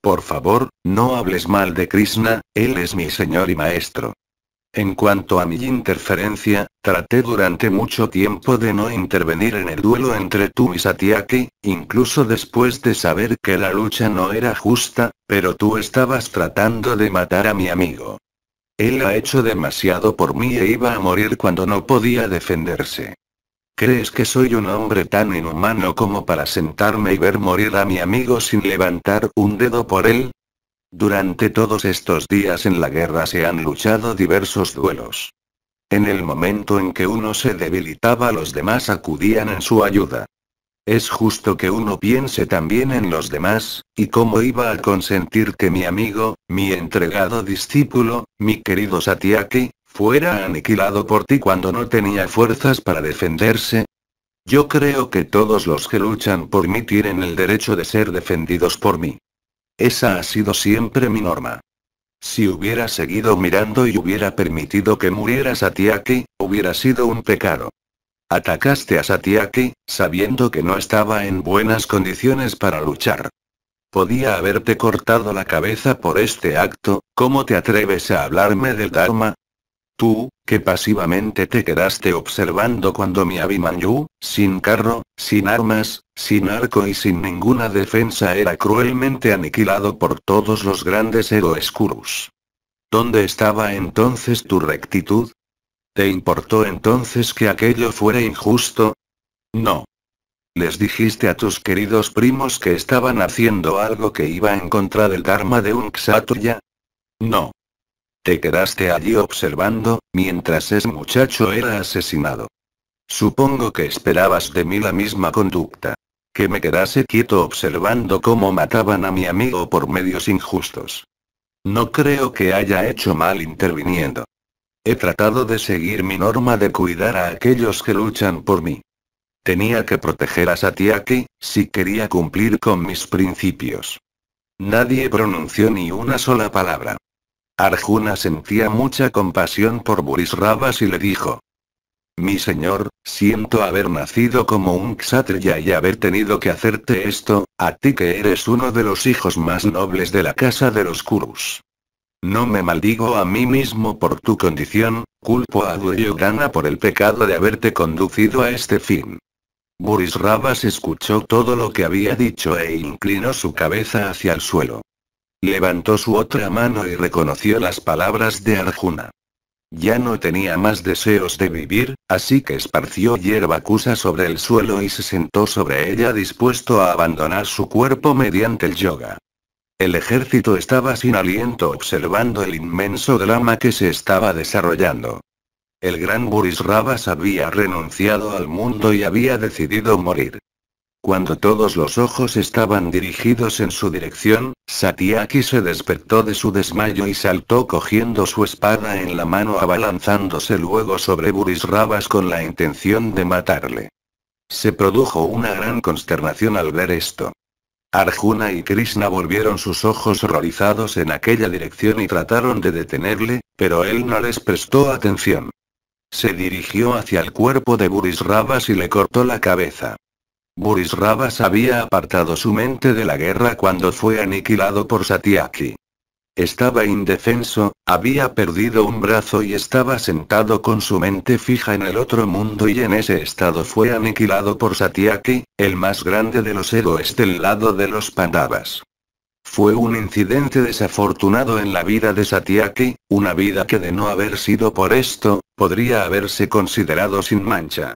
Por favor, no hables mal de Krishna, él es mi señor y maestro. En cuanto a mi interferencia, traté durante mucho tiempo de no intervenir en el duelo entre tú y Satiaki, incluso después de saber que la lucha no era justa, pero tú estabas tratando de matar a mi amigo. Él ha hecho demasiado por mí e iba a morir cuando no podía defenderse. ¿Crees que soy un hombre tan inhumano como para sentarme y ver morir a mi amigo sin levantar un dedo por él? Durante todos estos días en la guerra se han luchado diversos duelos. En el momento en que uno se debilitaba los demás acudían en su ayuda. Es justo que uno piense también en los demás, y cómo iba a consentir que mi amigo, mi entregado discípulo, mi querido Satiaki, fuera aniquilado por ti cuando no tenía fuerzas para defenderse. Yo creo que todos los que luchan por mí tienen el derecho de ser defendidos por mí. Esa ha sido siempre mi norma. Si hubiera seguido mirando y hubiera permitido que muriera Satiaki, hubiera sido un pecado. Atacaste a Satiaki, sabiendo que no estaba en buenas condiciones para luchar. Podía haberte cortado la cabeza por este acto, ¿cómo te atreves a hablarme del Dharma? Tú, que pasivamente te quedaste observando cuando mi Abimanyu, sin carro, sin armas, sin arco y sin ninguna defensa era cruelmente aniquilado por todos los grandes héroes Kurus. ¿Dónde estaba entonces tu rectitud? ¿Te importó entonces que aquello fuera injusto? No. Les dijiste a tus queridos primos que estaban haciendo algo que iba en contra del Dharma de un Kshatriya? No. Te quedaste allí observando, mientras ese muchacho era asesinado. Supongo que esperabas de mí la misma conducta. Que me quedase quieto observando cómo mataban a mi amigo por medios injustos. No creo que haya hecho mal interviniendo. He tratado de seguir mi norma de cuidar a aquellos que luchan por mí. Tenía que proteger a Satiaki, si quería cumplir con mis principios. Nadie pronunció ni una sola palabra. Arjuna sentía mucha compasión por Burisrabas y le dijo. Mi señor, siento haber nacido como un kshatriya y haber tenido que hacerte esto, a ti que eres uno de los hijos más nobles de la casa de los Kurus. No me maldigo a mí mismo por tu condición, culpo a Duryodhana por el pecado de haberte conducido a este fin. Burisrabas escuchó todo lo que había dicho e inclinó su cabeza hacia el suelo. Levantó su otra mano y reconoció las palabras de Arjuna. Ya no tenía más deseos de vivir, así que esparció hierba kusa sobre el suelo y se sentó sobre ella dispuesto a abandonar su cuerpo mediante el yoga. El ejército estaba sin aliento observando el inmenso drama que se estaba desarrollando. El gran Burisrabas había renunciado al mundo y había decidido morir. Cuando todos los ojos estaban dirigidos en su dirección, Satiaki se despertó de su desmayo y saltó cogiendo su espada en la mano abalanzándose luego sobre Burisrabas con la intención de matarle. Se produjo una gran consternación al ver esto. Arjuna y Krishna volvieron sus ojos horrorizados en aquella dirección y trataron de detenerle, pero él no les prestó atención. Se dirigió hacia el cuerpo de Burisrabas y le cortó la cabeza. Buris Rabas había apartado su mente de la guerra cuando fue aniquilado por Satyaki. Estaba indefenso, había perdido un brazo y estaba sentado con su mente fija en el otro mundo y en ese estado fue aniquilado por Satiaki, el más grande de los héroes del lado de los Pandavas. Fue un incidente desafortunado en la vida de Satyaki, una vida que de no haber sido por esto, podría haberse considerado sin mancha.